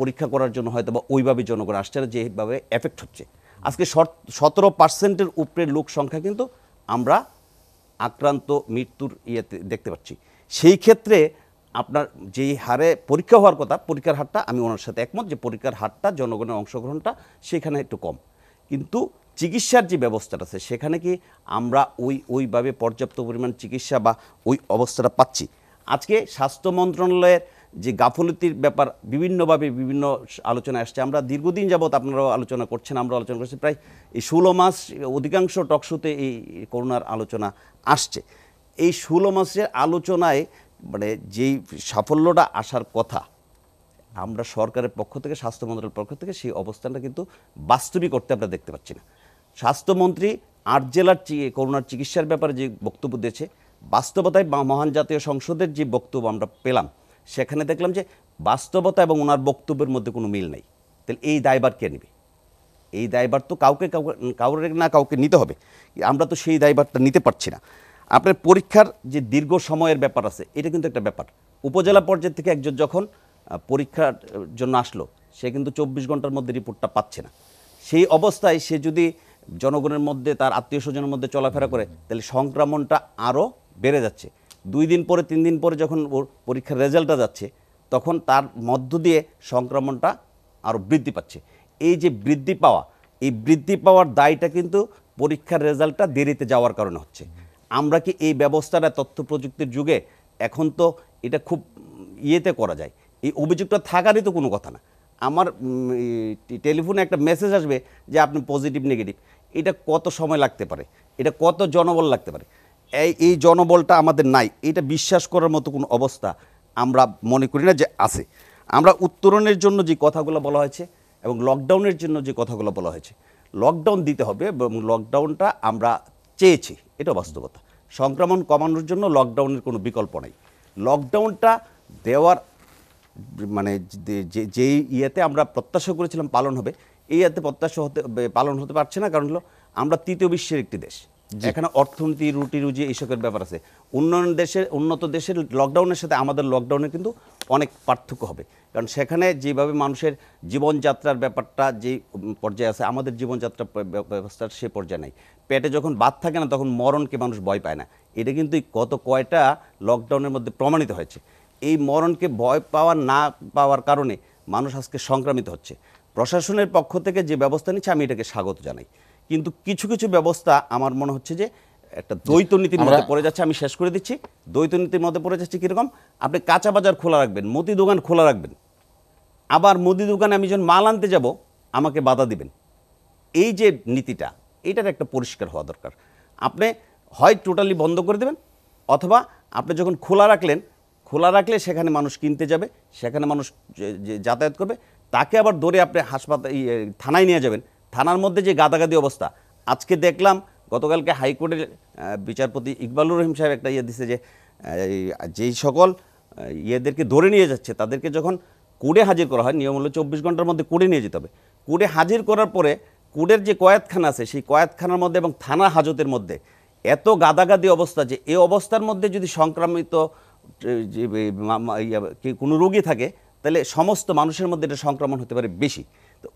পরীক্ষা করার জন্য হয়তো বা ওইভাবে জনগণ আসছে না যেভাবে এফেক্ট হচ্ছে আজকে সতেরো পার্সেন্টের উপরের লোক সংখ্যা কিন্তু আমরা আক্রান্ত মৃত্যুর ইয়েতে দেখতে পাচ্ছি সেই ক্ষেত্রে আপনার যেই হারে পরীক্ষা হওয়ার কথা পরীক্ষার হারটা আমি ওনার সাথে একমত যে পরীক্ষার হারটা জনগণের অংশগ্রহণটা সেখানে একটু কম কিন্তু চিকিৎসার যে ব্যবস্থাটা আছে সেখানে কি আমরা ওই ওইভাবে পর্যাপ্ত পরিমাণ চিকিৎসা বা ওই অবস্থাটা পাচ্ছি আজকে স্বাস্থ্য মন্ত্রণালয়ের যে গাফলতির ব্যাপার বিভিন্নভাবে বিভিন্ন আলোচনা আসছে আমরা দীর্ঘদিন যাবৎ আপনারাও আলোচনা করছেন আমরা আলোচনা করছি প্রায় এই ষোলো মাস অধিকাংশ টকশোতে এই করোনার আলোচনা আসছে এই ষোলো মাসের আলোচনায় মানে যেই সাফল্যটা আসার কথা আমরা সরকারের পক্ষ থেকে স্বাস্থ্য মন্ত্রণালয়ের পক্ষ থেকে সেই অবস্থানটা কিন্তু বাস্তবিক করতে আমরা দেখতে পাচ্ছি না স্বাস্থ্যমন্ত্রী আট জেলার করোনার চিকিৎসার ব্যাপারে যে বক্তব্য দিয়েছে বাস্তবতায় মহান জাতীয় সংসদের যে বক্তব্য আমরা পেলাম সেখানে দেখলাম যে বাস্তবতা এবং ওনার বক্তব্যের মধ্যে কোনো মিল নেই তাহলে এই দায়বার কে নেবে এই দায়বার তো কাউকে কাউকে কাউরে না কাউকে নিতে হবে আমরা তো সেই দায়বারটা নিতে পারছি না আপনার পরীক্ষার যে দীর্ঘ সময়ের ব্যাপার আছে এটা কিন্তু একটা ব্যাপার উপজেলা পর্যায় থেকে একজন যখন পরীক্ষার জন্য আসলো সে কিন্তু চব্বিশ ঘন্টার মধ্যে রিপোর্টটা পাচ্ছে না সেই অবস্থায় সে যদি জনগণের মধ্যে তার আত্মীয় স্বজনের মধ্যে চলাফেরা করে তাহলে সংক্রমণটা আরও বেড়ে যাচ্ছে দুই দিন পরে তিন দিন পরে যখন ওর পরীক্ষার রেজাল্টটা যাচ্ছে তখন তার মধ্য দিয়ে সংক্রমণটা আরও বৃদ্ধি পাচ্ছে এই যে বৃদ্ধি পাওয়া এই বৃদ্ধি পাওয়ার দায়টা কিন্তু পরীক্ষার রেজাল্টটা দেরিতে যাওয়ার কারণে হচ্ছে আমরা কি এই ব্যবস্থাটা তথ্য প্রযুক্তির যুগে এখন তো এটা খুব ইয়েতে করা যায় এই অভিযোগটা থাকারই তো কোনো কথা না আমার টেলিফোনে একটা মেসেজ আসবে যে আপনি পজিটিভ নেগেটিভ এটা কত সময় লাগতে পারে এটা কত জনবল লাগতে পারে এই এই জনবলটা আমাদের নাই এটা বিশ্বাস করার মতো কোনো অবস্থা আমরা মনে করি না যে আছে আমরা উত্তরণের জন্য যে কথাগুলো বলা হয়েছে এবং লকডাউনের জন্য যে কথাগুলো বলা হয়েছে লকডাউন দিতে হবে এবং লকডাউনটা আমরা চেয়েছে এটা বাস্তবতা সংক্রমণ কমানোর জন্য লকডাউনের কোনো বিকল্প নেই লকডাউনটা দেওয়ার মানে যেই ইয়েতে আমরা প্রত্যাশা করেছিলাম পালন হবে এই ইয়েতে প্রত্যাশা হতে পালন হতে পারছে না কারণ হলো আমরা তৃতীয় বিশ্বের একটি দেশ এখানে অর্থনীতি রুটি রুজি এইসবের ব্যাপার আছে উন্নয়ন দেশের উন্নত দেশের লকডাউনের সাথে আমাদের লকডাউনে কিন্তু অনেক পার্থক্য হবে কারণ সেখানে যেভাবে মানুষের জীবনযাত্রার ব্যাপারটা যে পর্যায়ে আছে আমাদের জীবনযাত্রা ব্যবস্থার সে পর্যায়ে নাই পেটে যখন বাদ থাকে না তখন মরণকে মানুষ ভয় পায় না এটা কিন্তু গত কয়টা লকডাউনের মধ্যে প্রমাণিত হয়েছে এই মরণকে ভয় পাওয়া না পাওয়ার কারণে মানুষ আজকে সংক্রামিত হচ্ছে প্রশাসনের পক্ষ থেকে যে ব্যবস্থা নিচ্ছে আমি এটাকে স্বাগত জানাই কিন্তু কিছু কিছু ব্যবস্থা আমার মনে হচ্ছে যে একটা দ্বৈত নীতির মধ্যে পড়ে যাচ্ছে আমি শেষ করে দিচ্ছি দ্বৈত নীতির মধ্যে পড়ে যাচ্ছে কীরকম আপনি কাঁচা বাজার খোলা রাখবেন মুদি দোকান খোলা রাখবেন আবার মুদি দোকানে আমি যখন মাল আনতে যাব আমাকে বাধা দিবেন এই যে নীতিটা এটার একটা পরিষ্কার হওয়া দরকার আপনি হয় টোটালি বন্ধ করে দেবেন অথবা আপনি যখন খোলা রাখলেন খোলা রাখলে সেখানে মানুষ কিনতে যাবে সেখানে মানুষ যাতায়াত করবে তাকে আবার ধরে আপনি হাসপাতাল থানায় নিয়ে যাবেন থানার মধ্যে যে গাদাগাদি অবস্থা আজকে দেখলাম গতকালকে হাইকোর্টের বিচারপতি ইকবালুর রহিম সাহেব একটা ইয়ে দিছে যে যেই সকল ইয়েদেরকে ধরে নিয়ে যাচ্ছে তাদেরকে যখন কোর্টে হাজির করা হয় নিয়ম হলো চব্বিশ ঘন্টার মধ্যে কোর্টে নিয়ে যেতে হবে কোর্টে হাজির করার পরে কোর্টের যে কয়েতখানা আছে সেই কয়েতখানার মধ্যে এবং থানা হাজতের মধ্যে এত গাদাগাদি অবস্থা যে এই অবস্থার মধ্যে যদি সংক্রামিত কোনো রোগী থাকে তাহলে সমস্ত মানুষের মধ্যে এটা সংক্রমণ হতে পারে বেশি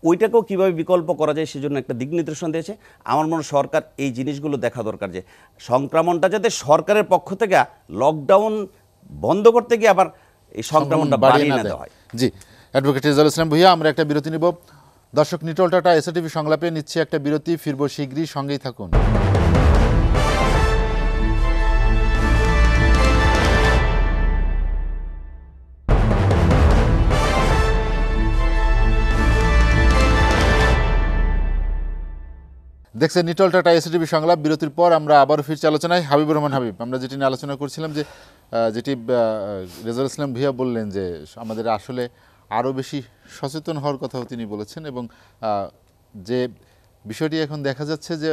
ওইটাকেও কীভাবে বিকল্প করা যায় সেজন্য একটা দিক নির্দেশন দিয়েছে আমার মনে সরকার এই জিনিসগুলো দেখা দরকার যে সংক্রমণটা যাতে সরকারের পক্ষ থেকে লকডাউন বন্ধ করতে গিয়ে আবার এই সংক্রমণটা বাড়িয়ে না দেওয়া হয় জি অ্যাডভোকেট রিজাল ইসলাম ভুইয়া আমরা একটা বিরতি নিব দর্শক নিটল টাটা এসএটিভি সংলাপে নিচ্ছে একটা বিরতি ফিরব শীঘ্রই সঙ্গেই থাকুন দেখছেন নিটল টাটা এসটিভি সংলাপ বিরতির পর আমরা আবার ফিরছি আলোচনায় হাবিব রহমান হাবিব আমরা যেটি নিয়ে আলোচনা করছিলাম যে যেটি রেজাল ইসলাম ভিয়া বললেন যে আমাদের আসলে আরও বেশি সচেতন হওয়ার কথাও তিনি বলেছেন এবং যে বিষয়টি এখন দেখা যাচ্ছে যে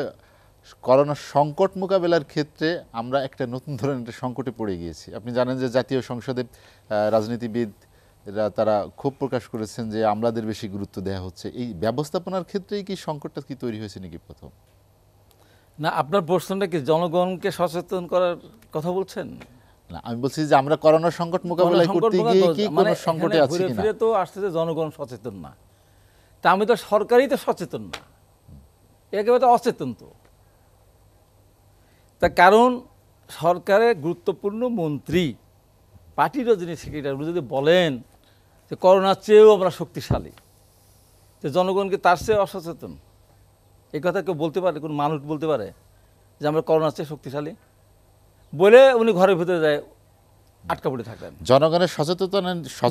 করোনার সংকট মোকাবেলার ক্ষেত্রে আমরা একটা নতুন ধরনের একটা সংকটে পড়ে গিয়েছি আপনি জানেন যে জাতীয় সংসদে রাজনীতিবিদ এরা তারা খুব প্রকাশ করেছেন যে আমলাদের বেশি গুরুত্ব দেওয়া হচ্ছে এই ব্যবস্থাপনার ক্ষেত্রেই কি সংকটটা কি তৈরি হয়েছে নাকি প্রথম না আপনার প্রশ্নটা কি জনগণকে সচেতন করার কথা বলছেন না আমি বলছি যে আমরা করোনা সংকট মোকাবেলা করতে গিয়ে কি মানে কোনো সংকটে আছে কিনা ফিরে তো আসছে যে জনগণ সচেতন না তা আমি তো সরকারই তো সচেতন না একেবারে তো অচেতন তো তা কারণ সরকারের গুরুত্বপূর্ণ মন্ত্রী পার্টিরও যিনি সেক্রেটারি যদি বলেন যে করোনার চেয়েও আমরা শক্তিশালী যে জনগণকে তার চেয়ে অসচেতন এই কথা কেউ বলতে পারে কোনো মানুষ বলতে পারে যে আমরা করোনার চেয়ে শক্তিশালী বলে উনি ঘরের ভিতরে যায় আটকা পড়ে থাকেন জনগণের সচেতন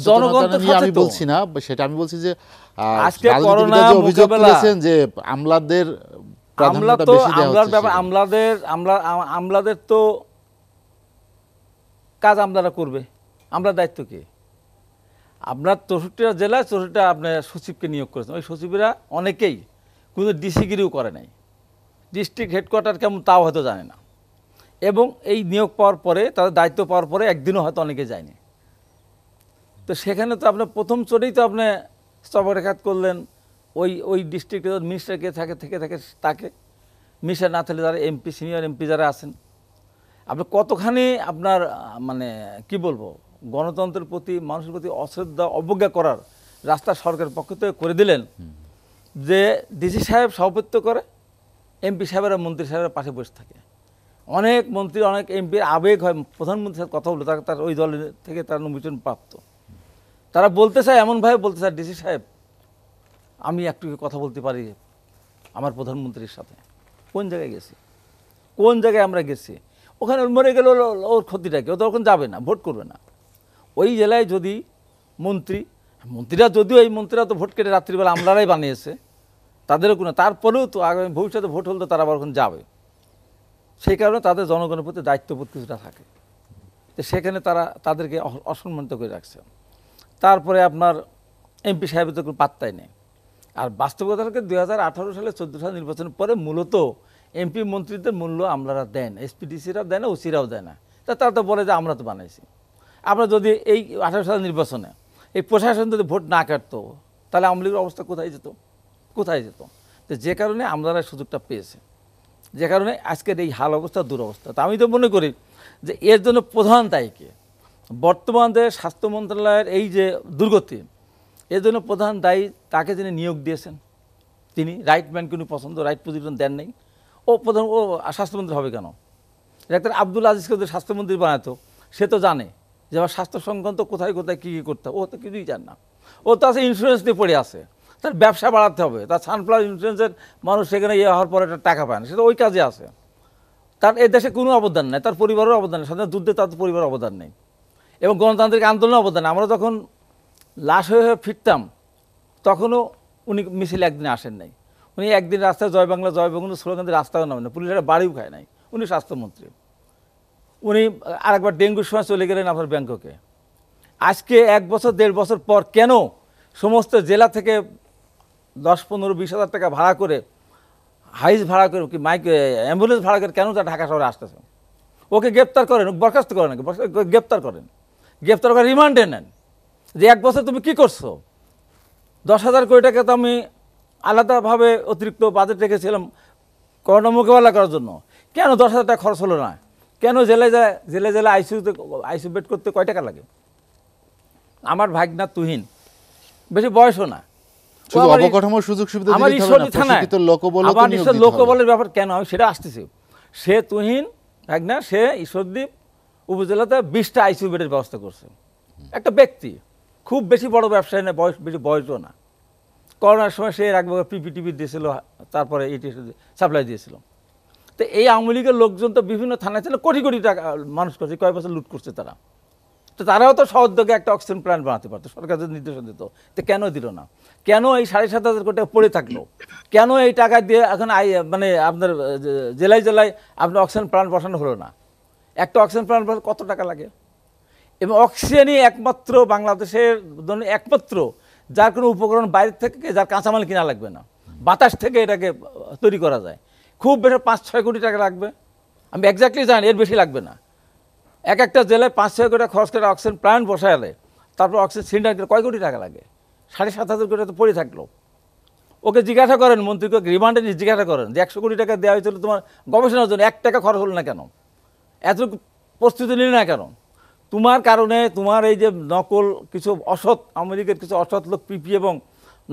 জনগণ আমি বলছি না সেটা আমি বলছি যে আজকে করোনা অভিযোগ করেছেন যে আমলাদের আমলা তো আমলার ব্যাপার আমলাদের আমলা আমলাদের তো কাজ আমলারা করবে আমলার দায়িত্ব কি আপনার চৌষট্টিটা জেলায় চৌষট্টিটা আপনার সচিবকে নিয়োগ করেছেন ওই সচিবরা অনেকেই কিন্তু ডিসিগিরিও করে নাই ডিস্ট্রিক্ট হেডকোয়ার্টার কেমন তাও হয়তো জানে না এবং এই নিয়োগ পাওয়ার পরে তাদের দায়িত্ব পাওয়ার পরে একদিনও হয়তো অনেকে যায়নি তো সেখানে তো আপনার প্রথম চোরেই তো আপনি স্তবরেখাত করলেন ওই ওই ডিস্ট্রিক্টে মিনিস্টার কে থাকে থেকে থাকে তাকে মিনিস্টার না থাকলে যারা এমপি সিনিয়র এমপি যারা আছেন আপনি কতখানি আপনার মানে কি বলবো গণতন্ত্রের প্রতি মানুষের প্রতি অশ্রদ্ধা অবজ্ঞা করার রাস্তা সরকারের পক্ষ থেকে করে দিলেন যে ডিসি সাহেব সভাপত্য করে এমপি সাহেবেরা মন্ত্রী সাহেবের পাশে বসে থাকে অনেক মন্ত্রী অনেক এমপির আবেগ হয় প্রধানমন্ত্রীর সাথে কথা বলে তার ওই দলের থেকে তার নির্বাচন প্রাপ্ত তারা বলতে চায় এমনভাবে বলতে চায় ডিসি সাহেব আমি একটু কথা বলতে পারি আমার প্রধানমন্ত্রীর সাথে কোন জায়গায় গেছি কোন জায়গায় আমরা গেছি ওখানে মরে গেলে ওর ক্ষতিটা কি ও ওখানে যাবে না ভোট করবে না ওই জেলায় যদি মন্ত্রী মন্ত্রীরা যদিও এই মন্ত্রীরা তো ভোট কেটে রাত্রিবেলা আমলারাই বানিয়েছে তাদেরও কোনো তারপরেও তো আগামী ভবিষ্যতে ভোট হলে তো তারা আবার যাবে সেই কারণে তাদের জনগণের প্রতি দায়িত্ববোধ কিছুটা থাকে তো সেখানে তারা তাদেরকে অসম্মানিত করে রাখছে তারপরে আপনার এমপি সাহেবের তো কোনো পাত্তাই নেই আর বাস্তবতাকে দুই হাজার আঠারো সালে চোদ্দো সাল নির্বাচনের পরে মূলত এমপি মন্ত্রীদের মূল্য আমলারা দেন এসপিডিসিরাও দেয় না ওসিরাও দেয় না তা তারা তো বলে যে আমরা তো বানাইছি আমরা যদি এই আঠারো সালের নির্বাচনে এই প্রশাসন যদি ভোট না কাটতো তাহলে আওয়ামী লীগের অবস্থা কোথায় যেত কোথায় যেত তো যে কারণে আমরা সুযোগটা পেয়েছে যে কারণে আজকের এই হাল অবস্থা দুরবস্থা তো আমি তো মনে করি যে এর জন্য প্রধান দায়ীকে বর্তমান যে স্বাস্থ্য মন্ত্রণালয়ের এই যে দুর্গতি এর জন্য প্রধান দায়ী তাকে যিনি নিয়োগ দিয়েছেন তিনি রাইট ম্যান কোনো পছন্দ রাইট প্রতিবেদন দেন নাই ও প্রধান ও স্বাস্থ্যমন্ত্রী হবে কেন ডাক্তার আব্দুল আজিজকে যদি স্বাস্থ্যমন্ত্রী বানাতো সে তো জানে যে আমার স্বাস্থ্য সংক্রান্ত কোথায় কোথায় কী কী করতে হবে ও তো কিছুই চান না ও তো আছে ইন্স্যুরেন্স নিয়ে পড়ে আছে তার ব্যবসা বাড়াতে হবে তার সানফ্লাওয়ার ইন্স্যুরেন্সের মানুষ সেখানে ইয়ে হওয়ার পরে একটা টাকা পায় না সেটা ওই কাজে আছে তার এ দেশে কোনো অবদান নেই তার পরিবারের অবদান নেই সাধারণ দুধে তার পরিবারের অবদান নেই এবং গণতান্ত্রিক আন্দোলনের অবদান আমরা যখন লাশ হয়ে হয়ে ফিরতাম তখনও উনি মিছিলে একদিন আসেন নাই উনি একদিন রাস্তায় জয় বাংলা জয় বঙ্গল স্লোগান রাস্তাও নামেন পুলিশ একটা বাড়িও খায় নাই উনি স্বাস্থ্যমন্ত্রী উনি আরেকবার ডেঙ্গুর সময় চলে গেলেন আপনার ব্যাংককে আজকে এক বছর দেড় বছর পর কেন সমস্ত জেলা থেকে দশ পনেরো বিশ হাজার টাকা ভাড়া করে হাইস ভাড়া করে কি মাইক অ্যাম্বুলেন্স ভাড়া করে কেন তারা ঢাকা শহরে আসতেছে ওকে গ্রেপ্তার করেন বরখাস্ত করেন গ্রেপ্তার করেন গ্রেপ্তার করে রিমান্ডে নেন যে এক বছর তুমি কি করছো দশ হাজার কোটি টাকা তো আমি আলাদাভাবে অতিরিক্ত বাজেট রেখেছিলাম করোনা মোকাবেলা করার জন্য কেন দশ হাজার টাকা খরচ হলো না কেন জেলে যায় জেলে জেলে আইসিউতে আইসিউ বেড করতে কয় টাকা লাগে আমার ভাগনা তুহিন বেশি বয়সও না বিশটা আইসিউ বেডের ব্যবস্থা করছে একটা ব্যক্তি খুব বেশি বড় না বয়স বেশি বয়সও না করোনার সময় সে এর পিপিটিভি দিয়েছিল তারপরে সাপ্লাই দিয়েছিল তো এই আওয়ামী লীগের লোকজন তো বিভিন্ন থানায় ছিল কোটি কোটি টাকা মানুষ করছে কয়েক বছর লুট করছে তারা তো তারাও তো সহদ্যোগে একটা অক্সিজেন প্ল্যান্ট বানাতে পারতো সরকার যদি নির্দেশন দিত তো কেন দিল না কেন এই সাড়ে সাত হাজার কোটি পড়ে থাকলো কেন এই টাকা দিয়ে এখন আই মানে আপনার জেলায় জেলায় আপনার অক্সিজেন প্ল্যান্ট বসানো হলো না একটা অক্সিজেন প্ল্যান্ট বসানো কত টাকা লাগে এবং অক্সিজেনই একমাত্র বাংলাদেশের ধরুন একমাত্র যার কোনো উপকরণ বাইরে থেকে যার কাঁচামাল কিনা লাগবে না বাতাস থেকে এটাকে তৈরি করা যায় খুব বেশি পাঁচ ছয় কোটি টাকা লাগবে আমি একজাক্টলি জানি এর বেশি লাগবে না এক একটা জেলায় পাঁচ ছয় কোটি খরচ করে অক্সিজেন প্ল্যান্ট বসালে তারপর অক্সিজেন সিলিন্ডার কয় কোটি টাকা লাগে সাড়ে সাত হাজার কোটি তো পড়ে থাকলো ওকে জিজ্ঞাসা করেন মন্ত্রীকে রিমান্ডে নিয়ে জিজ্ঞাসা করেন যে একশো কোটি টাকা দেওয়া হয়েছিল তোমার গবেষণার জন্য এক টাকা খরচ হলো না কেন এত প্রস্তুতি নিলে না কেন তোমার কারণে তোমার এই যে নকল কিছু অসৎ আমেরিকার কিছু অসৎ লোক পিপি এবং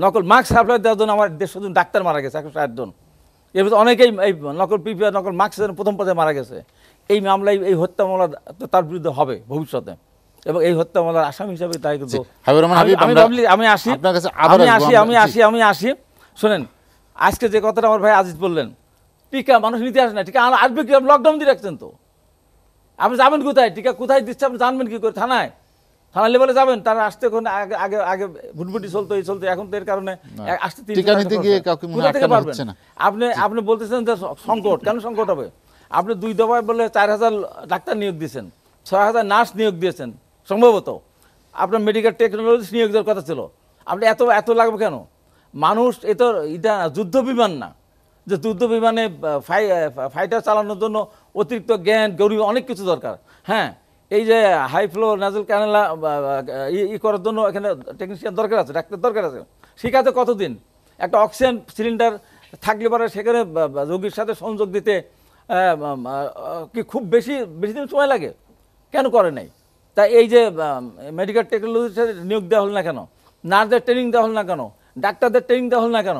নকল মাস্ক সাপ্লাই দেওয়ার জন্য আমার দেড়শো জন ডাক্তার মারা গেছে একশো ষাট জন এর ভিতরে অনেকেই এই নকল পিপি নকল মার্কসের প্রথম পর্যায়ে মারা গেছে এই মামলায় এই হত্যা মামলা তার বিরুদ্ধে হবে ভবিষ্যতে এবং এই হত্যা মামলার আসামি হিসাবে তাই কিন্তু আমি আসি আমি আসি আমি আসি আমি আসি শোনেন আজকে যে কথাটা আমার ভাই আজিজ বললেন টিকা মানুষ নিতে আসে না টিকা আসবে কি লকডাউন দিয়ে রাখছেন তো আপনি যাবেন কোথায় টিকা কোথায় দিচ্ছে আপনি জানবেন কি করে থানায় থানা লেভেলে যাবেন তারা আসতে কোন আগে আগে ভুটভুটি চলতো এই চলতো এখন তো এর কারণে আসতে আপনি আপনি বলতেছেন যে সংকট কেন সংকট হবে আপনি দুই দফায় বলে চার হাজার ডাক্তার নিয়োগ দিয়েছেন ছয় হাজার নার্স নিয়োগ দিয়েছেন সম্ভবত আপনার মেডিকেল টেকনোলজি নিয়োগ দেওয়ার কথা ছিল আপনি এত এত লাগবে কেন মানুষ এ তো এটা যুদ্ধ বিমান না যে যুদ্ধ বিমানে ফাইটার চালানোর জন্য অতিরিক্ত জ্ঞান গরিব অনেক কিছু দরকার হ্যাঁ এই যে হাই ফ্লো নাজল ক্যানেলা ই করার জন্য এখানে টেকনিশিয়ান দরকার আছে ডাক্তার দরকার আছে ঠিক আছে কতদিন একটা অক্সিজেন সিলিন্ডার থাকলে পরে সেখানে রোগীর সাথে সংযোগ দিতে কি খুব বেশি বেশি দিন সময় লাগে কেন করে নাই তা এই যে মেডিকেল টেকনোলজির সাথে নিয়োগ দেওয়া হল না কেন নার্সদের ট্রেনিং দেওয়া হল না কেন ডাক্তারদের ট্রেনিং দেওয়া হল না কেন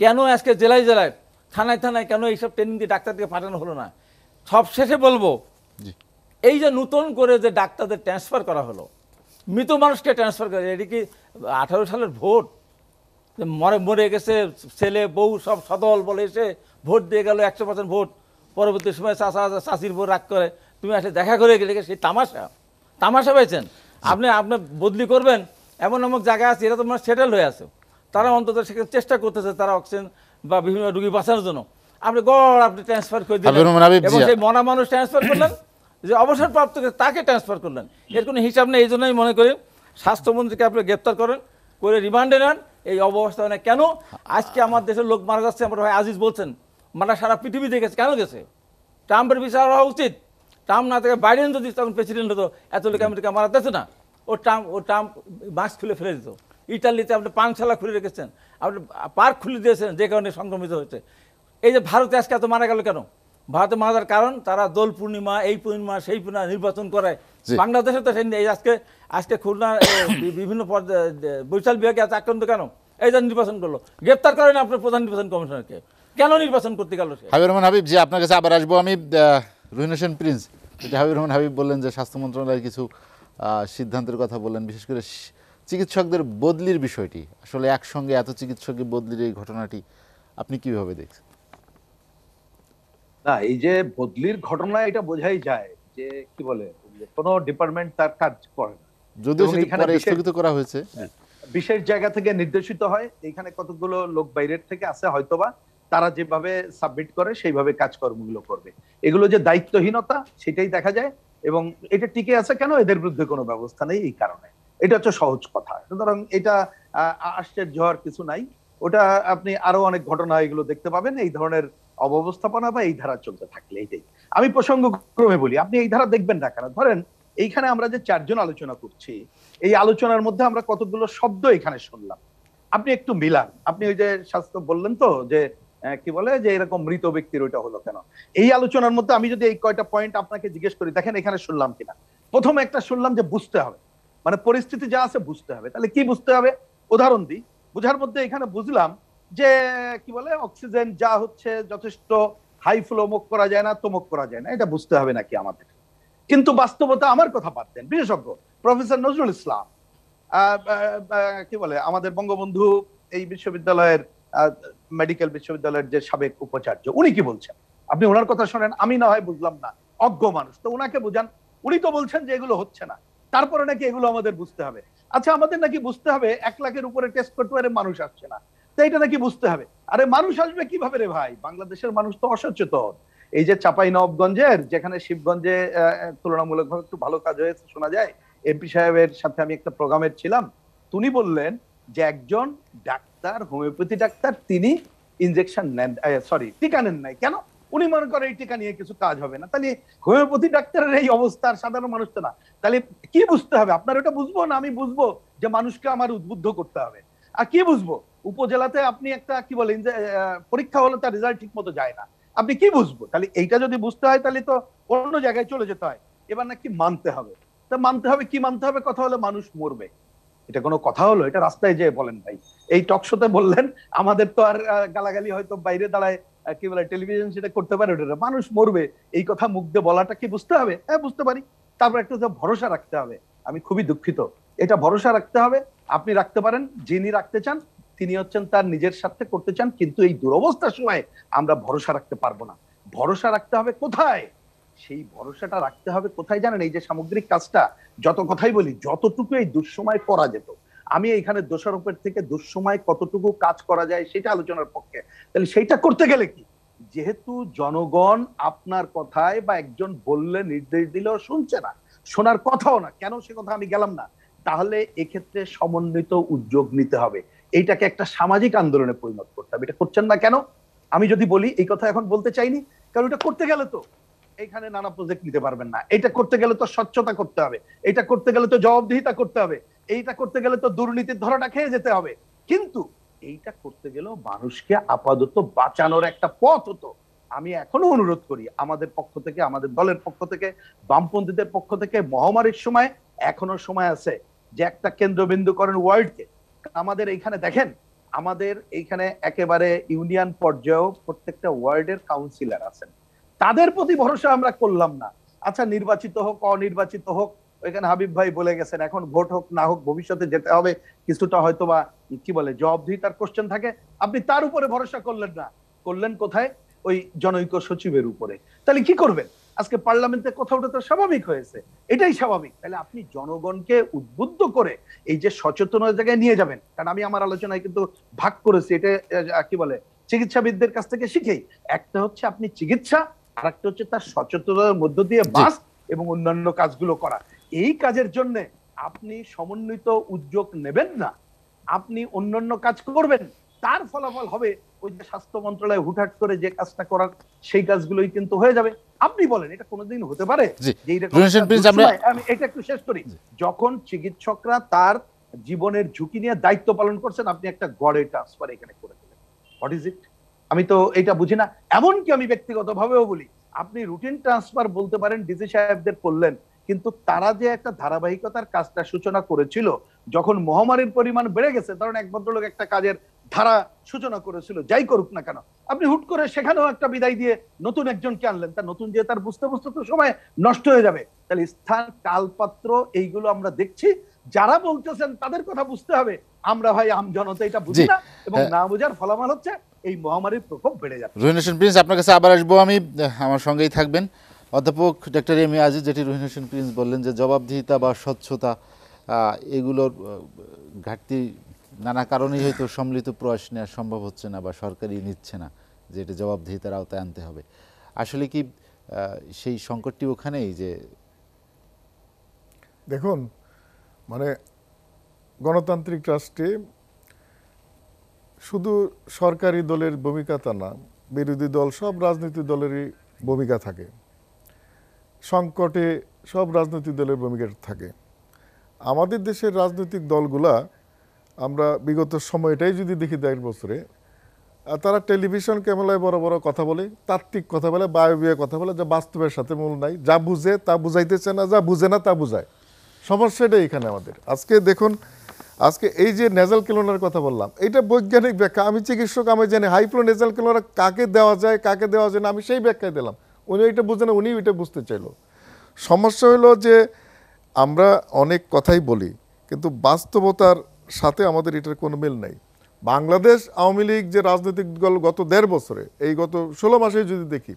কেন আজকে জেলায় জেলায় থানায় থানায় কেন এইসব ট্রেনিং দিয়ে ডাক্তারকে পাঠানো হলো না সবশেষে বলবো এই যে নূতন করে যে ডাক্তারদের ট্রান্সফার করা হলো মৃত মানুষকে ট্রান্সফার করে এটি কি আঠারো সালের ভোট মরে মরে গেছে ছেলে বউ সব সদল বলে এসে ভোট দিয়ে গেল একশো পার্সেন্ট ভোট পরবর্তী সময় চাষা চাষির বউ রাগ করে তুমি আসলে দেখা করে গেলে সেই তামাশা তামাশা পেয়েছেন আপনি আপনি বদলি করবেন এমন এমন জায়গা আছে এরা তো মানে সেটেল হয়ে আছে তারা অন্তত সেখানে চেষ্টা করতেছে তারা অক্সিজেন বা বিভিন্ন রুগী বাঁচানোর জন্য আপনি গড় আপনি ট্রান্সফার করে দিলেন এবং সেই মনা মানুষ ট্রান্সফার করলেন যে অবসরপ্রাপ্ত তাকে ট্রান্সফার করলেন এর কোনো হিসাব নেই এই জন্যই মনে করি স্বাস্থ্যমন্ত্রীকে আপনি গ্রেপ্তার করেন করে রিমান্ডে নেন এই মানে কেন আজকে আমার দেশের লোক মারা যাচ্ছে আমার ভাই আজিজ বলছেন মারা মানে সারা পৃথিবী দেখেছে কেন গেছে ট্রাম্পের বিচার হওয়া উচিত ট্রাম্প না থেকে বাইডেন যদি তখন প্রেসিডেন্ট হতো এত লোক আমেরিকা মারা যাচ্ছে না ও ট্রাম্প ও ট্রাম্প মাস্ক খুলে ফেলে দিত ইটালিতে আপনি পানশালা খুলে রেখেছেন আপনি পার্ক খুলে দিয়েছেন যে কারণে সংক্রমিত হয়েছে এই যে ভারতে আজকে এত মারা গেল কেন ভারতে মাজার কারণ তারা দোল পূর্ণিমা এই পূর্ণিমা সেই পূর্ণিমা নির্বাচন করে বাংলাদেশে তো সেই আজকে আজকে খুলনা বিভিন্ন বৈশাল বিভাগে আছে আক্রান্ত কেন এই যে নির্বাচন করলো গ্রেপ্তার করেন আপনার প্রধান নির্বাচন কমিশনারকে কেন নির্বাচন করতে গেল হাবিব রহমান হাবিব যে আপনার কাছে আবার আসবো আমি রহিন হোসেন প্রিন্স যেটা হাবিব রহমান হাবিব বললেন যে স্বাস্থ্য মন্ত্রণালয়ের কিছু সিদ্ধান্তের কথা বললেন বিশেষ করে চিকিৎসকদের বদলির বিষয়টি আসলে একসঙ্গে এত চিকিৎসকের বদলির এই ঘটনাটি আপনি কিভাবে দেখছেন না এই যে বদলির ঘটনা এটা বোঝাই যায় যে কি বলে কোনো ডিপার্টমেন্ট তার কাজ করে না যদিও স্থগিত করা হয়েছে হ্যাঁ, বিশেষ জায়গা থেকে নির্দেশিত হয় এখানে কতগুলো লোক বাইরের থেকে আসে হয়তোবা তারা যেভাবে সাবমিট করে সেইভাবে কাজকর্মগুলো করবে এগুলো যে দায়িত্বহীনতা সেটাই দেখা যায় এবং এটা টিকে আছে কেন এদের বিরুদ্ধে কোনো ব্যবস্থা নেই এই কারণে এটা হচ্ছে সহজ কথা সুতরাং এটা আশ্চর্য হওয়ার কিছু নাই ওটা আপনি আরো অনেক ঘটনা এগুলো দেখতে পাবেন এই ধরনের অব্যবস্থাপনা বা এই ধারা চলতে থাকলে এইটাই আমি প্রসঙ্গ ক্রমে বলি আপনি এই ধারা দেখবেন না কেন ধরেন এইখানে আমরা যে চারজন আলোচনা করছি এই আলোচনার মধ্যে আমরা কতগুলো শব্দ এখানে শুনলাম আপনি একটু মিলান আপনি ওই যে স্বাস্থ্য বললেন তো যে কি বলে যে এরকম মৃত ব্যক্তির ওইটা হলো কেন এই আলোচনার মধ্যে আমি যদি এই কয়টা পয়েন্ট আপনাকে জিজ্ঞেস করি দেখেন এখানে শুনলাম কিনা প্রথমে একটা শুনলাম যে বুঝতে হবে মানে পরিস্থিতি যা আছে বুঝতে হবে তাহলে কি বুঝতে হবে উদাহরণ দিই বুঝার মধ্যে এখানে বুঝলাম যে কি বলে অক্সিজেন যা হচ্ছে যথেষ্ট হাই ফ্লো মুখ করা যায় না তোমক করা যায় না এটা বুঝতে হবে নাকি আমাদের কিন্তু বাস্তবতা আমার কথা পারতেন বিশেষজ্ঞ প্রফেসর নজরুল ইসলাম কি বলে আমাদের বঙ্গবন্ধু এই বিশ্ববিদ্যালয়ের মেডিকেল বিশ্ববিদ্যালয়ের যে সাবেক উপাচার্য উনি কি বলছেন আপনি ওনার কথা শোনেন আমি না হয় বুঝলাম না অজ্ঞ মানুষ তো ওনাকে বুঝান উনি তো বলছেন যে এগুলো হচ্ছে না তারপরে নাকি এগুলো আমাদের বুঝতে হবে আচ্ছা আমাদের নাকি বুঝতে হবে এক লাখের উপরে টেস্ট করতে পারে মানুষ আসছে না এটা নাকি বুঝতে হবে আরে মানুষ আসবে কিভাবে রে ভাই বাংলাদেশের মানুষ তো অসচেতন এই যে চাপাই নবগঞ্জের যেখানে শিবগঞ্জে ভাবে একটু ভালো কাজ হয়েছে শোনা যায় এমপি সাহেবের সাথে আমি একটা প্রোগ্রামের ছিলাম তিনি বললেন যে একজন ডাক্তার হোমিওপ্যাথি ডাক্তার তিনি ইনজেকশন নেন সরি টিকা নেন নাই কেন উনি মনে করে এই টিকা নিয়ে কিছু কাজ হবে না তাহলে হোমিওপ্যাথি ডাক্তারের এই অবস্থা সাধারণ মানুষ তো না তাহলে কি বুঝতে হবে আপনার ওটা বুঝবো না আমি বুঝবো যে মানুষকে আমার উদ্বুদ্ধ করতে হবে আর কি বুঝবো উপজেলাতে আপনি একটা কি বলেন যে পরীক্ষা হলে তার রেজাল্ট ঠিক মতো যায় না আপনি কি বুঝবো তাহলে এইটা যদি বুঝতে হয় তাহলে তো অন্য জায়গায় চলে যেতে হয় এবার নাকি মানতে হবে তা মানতে হবে কি মানতে হবে কথা হলে মানুষ মরবে এটা কোনো কথা হলো এটা রাস্তায় যেয়ে বলেন ভাই এই টক শোতে বললেন আমাদের তো আর গালাগালি হয়তো বাইরে দাঁড়ায় কি বলে টেলিভিশন সেটা করতে পারে ওটা মানুষ মরবে এই কথা মুখ দিয়ে বলাটা কি বুঝতে হবে হ্যাঁ বুঝতে পারি তারপর একটা ভরসা রাখতে হবে আমি খুবই দুঃখিত এটা ভরসা রাখতে হবে আপনি রাখতে পারেন যিনি রাখতে চান তিনি হচ্ছেন তার নিজের স্বার্থে করতে চান কিন্তু এই দুরবস্থার সময় আমরা ভরসা রাখতে পারবো না ভরসা রাখতে হবে কোথায় সেই ভরসাটা রাখতে হবে কোথায় জানেন এই যে সামগ্রিক কাজটা যত কথাই বলি যতটুকু এই দুঃসময় করা যেত আমি এখানে দোষারোপের থেকে দুঃসময় কতটুকু কাজ করা যায় সেটা আলোচনার পক্ষে তাহলে সেইটা করতে গেলে কি যেহেতু জনগণ আপনার কথায় বা একজন বললে নির্দেশ দিলেও শুনছে না শোনার কথাও না কেন সে কথা আমি গেলাম না তাহলে এক্ষেত্রে সমন্বিত উদ্যোগ নিতে হবে এইটাকে একটা সামাজিক আন্দোলনে পরিণত করতে হবে এটা করছেন না কেন আমি যদি বলি এই কথা এখন বলতে চাইনি কারণ এটা করতে গেলে তো এখানে নানা প্রজেক্ট নিতে পারবেন না এটা করতে গেলে তো স্বচ্ছতা করতে হবে এটা করতে গেলে তো জবাবদিহিতা করতে হবে এইটা করতে গেলে তো দুর্নীতির ধরাটা খেয়ে যেতে হবে কিন্তু এইটা করতে গেলেও মানুষকে আপাতত বাঁচানোর একটা পথ হতো আমি এখনো অনুরোধ করি আমাদের পক্ষ থেকে আমাদের দলের পক্ষ থেকে বামপন্থীদের পক্ষ থেকে মহামারীর সময় এখনো সময় আছে যে একটা কেন্দ্রবিন্দু করেন ওয়ার্ল্ডকে আমাদের এইখানে দেখেন আমাদের এইখানে একেবারে ইউনিয়ন পর্যায়েও প্রত্যেকটা ওয়ার্ডের কাউন্সিলর আছেন তাদের প্রতি ভরসা আমরা করলাম না আচ্ছা নির্বাচিত হোক অনির্বাচিত হোক ওইখানে হাবিব ভাই বলে গেছেন এখন ভোট হোক না হোক ভবিষ্যতে যেতে হবে কিছুটা হয়তো বা কি বলে তার কোশ্চেন থাকে আপনি তার উপরে ভরসা করলেন না করলেন কোথায় ওই জনৈক সচিবের উপরে তাহলে কি করবেন আজকে পার্লামেন্টে কথা ওঠা তো স্বাভাবিক হয়েছে এটাই স্বাভাবিক তাহলে আপনি জনগণকে উদ্বুদ্ধ করে এই যে সচেতনতা জায়গায় নিয়ে যাবেন কারণ আমি আমার আলোচনায় কিন্তু ভাগ করেছি এটা কি বলে চিকিৎসাবিদদের কাছ থেকে শিখেই একটা হচ্ছে আপনি চিকিৎসা আর একটা হচ্ছে তার সচেতনতার মধ্য দিয়ে বাস এবং অন্যান্য কাজগুলো করা এই কাজের জন্য আপনি সমন্বিত উদ্যোগ নেবেন না আপনি অন্যান্য কাজ করবেন তার ফলাফল হবে ওই যে স্বাস্থ্য মন্ত্রণালয় হুটহাট করে যে কাজটা করার সেই কাজগুলোই কিন্তু হয়ে যাবে আপনি বলেন এটা কোনোদিন হতে পারে একটু শেষ করি যখন চিকিৎসকরা তার জীবনের ঝুঁকি নিয়ে দায়িত্ব পালন করছেন আপনি একটা গড়ে ট্রান্সফার এখানে করে দিলেন হোয়াট ইজ ইট আমি তো এটা বুঝি না এমনকি আমি ব্যক্তিগত ভাবেও বলি আপনি রুটিন ট্রান্সফার বলতে পারেন ডিসি সাহেবদের করলেন কিন্তু তারা যে একটা ধারাবাহিকতার কাজটা সূচনা করেছিল যখন মহামারীর পরিমাণ বেড়ে গেছে ধরুন একমাত্র লোক একটা কাজের ধারা সূচনা করেছিল যাই করুক না কেন আপনি হুট করে সেখানেও একটা বিদায় দিয়ে নতুন একজনকে আনলেন তা নতুন যে তার বুঝতে বুঝতে তো সময় নষ্ট হয়ে যাবে তাহলে স্থান কালপাত্র এইগুলো আমরা দেখছি যারা বলতেছেন তাদের কথা বুঝতে হবে আমরা ভাই জনতা এটা বুঝি না এবং হ্যাঁ। না বোঝার ফলাফল হচ্ছে এই মহামারীর প্রকোপ বেড়ে যাবে রুহিন হোসেন প্রিন্স আপনার কাছে আবার আসবো আমি আমার সঙ্গেই থাকবেন অধ্যাপক ডক্টর এম আজিজ যেটি রুহিন হোসেন প্রিন্স বললেন যে জবাবদিহিতা বা স্বচ্ছতা এগুলোর ঘাটতি নানা কারণে হয়তো সম্মিলিত প্রয়াস নেওয়া সম্ভব হচ্ছে না বা সরকারই নিচ্ছে না যে এটা জবাবদিহিতার আওতায় আনতে হবে আসলে কি সেই সংকটটি ওখানেই যে দেখুন মানে গণতান্ত্রিক রাষ্ট্রে শুধু সরকারি দলের ভূমিকা তা না বিরোধী দল সব রাজনৈতিক দলেরই ভূমিকা থাকে সংকটে সব রাজনৈতিক দলের ভূমিকা থাকে আমাদের দেশের রাজনৈতিক দলগুলা আমরা বিগত সময় এটাই যদি দেখি দেড় বছরে তারা টেলিভিশন ক্যামেরায় বড় বড় কথা বলে তাত্ত্বিক কথা বলে বায়বীয় কথা বলে যা বাস্তবের সাথে মূল নাই যা বুঝে তা বুঝাইতেছে না যা বুঝে না তা বুঝায় এটাই এখানে আমাদের আজকে দেখুন আজকে এই যে নেজাল কেলোনার কথা বললাম এটা বৈজ্ঞানিক ব্যাখ্যা আমি চিকিৎসক আমি জানি হাইপ্লো নেজাল কেলোনার কাকে দেওয়া যায় কাকে দেওয়া যায় না আমি সেই ব্যাখ্যায় দিলাম উনি এটা বুঝে না উনি এটা বুঝতে চাইলো সমস্যা হলো যে আমরা অনেক কথাই বলি কিন্তু বাস্তবতার সাথে আমাদের এটার কোনো মিল নাই বাংলাদেশ আওয়ামী লীগ যে রাজনৈতিক দল গত দেড় বছরে এই গত ষোলো মাসে যদি দেখি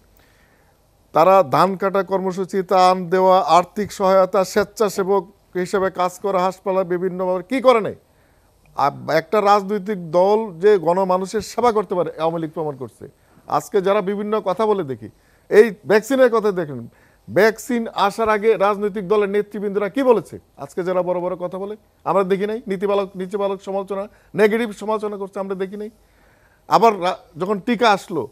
তারা ধান কাটা কর্মসূচি তান দেওয়া আর্থিক সহায়তা স্বেচ্ছাসেবক হিসেবে কাজ করা হাসপাতাল বিভিন্নভাবে কি করে নেই একটা রাজনৈতিক দল যে গণমানুষের সেবা করতে পারে আওয়ামী লীগ প্রমাণ করছে আজকে যারা বিভিন্ন কথা বলে দেখি এই ভ্যাকসিনের কথা দেখেন ভ্যাকসিন আসার আগে রাজনৈতিক দলের নেতৃবৃন্দরা কি বলেছে আজকে যারা বড় বড় কথা বলে আমরা দেখি নাই নীতিবালক নীতিবালক সমালোচনা নেগেটিভ সমালোচনা করছে আমরা দেখি নাই আবার যখন টিকা আসলো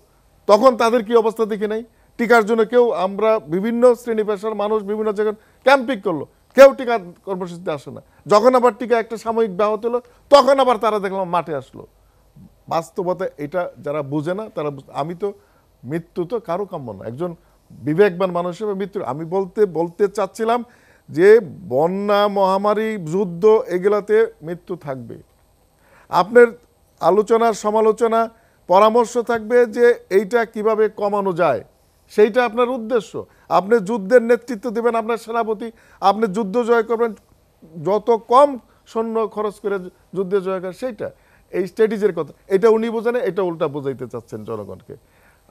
তখন তাদের কি অবস্থা দেখি নাই টিকার জন্য কেউ আমরা বিভিন্ন শ্রেণী পেশার মানুষ বিভিন্ন জায়গায় ক্যাম্পিং করলো কেউ টিকা কর্মসূচিতে আসে না যখন আবার টিকা একটা সাময়িক ব্যাহত হলো তখন আবার তারা দেখলাম মাঠে আসলো বাস্তবতা এটা যারা বুঝে না তারা আমি তো মৃত্যু তো কারো কাম্য না একজন বিবেকবান মানুষ হিসেবে মৃত্যু আমি বলতে বলতে চাচ্ছিলাম যে বন্যা মহামারী যুদ্ধ এগুলাতে মৃত্যু থাকবে আপনার আলোচনা সমালোচনা পরামর্শ থাকবে যে এইটা কিভাবে কমানো যায় সেইটা আপনার উদ্দেশ্য আপনি যুদ্ধের নেতৃত্ব দেবেন আপনার সেনাপতি আপনি যুদ্ধ জয় করবেন যত কম সৈন্য খরচ করে যুদ্ধে জয় করেন সেইটা এই স্ট্র্যাটেজির কথা এটা উনি বোঝেন এটা উল্টা বোঝাইতে চাচ্ছেন জনগণকে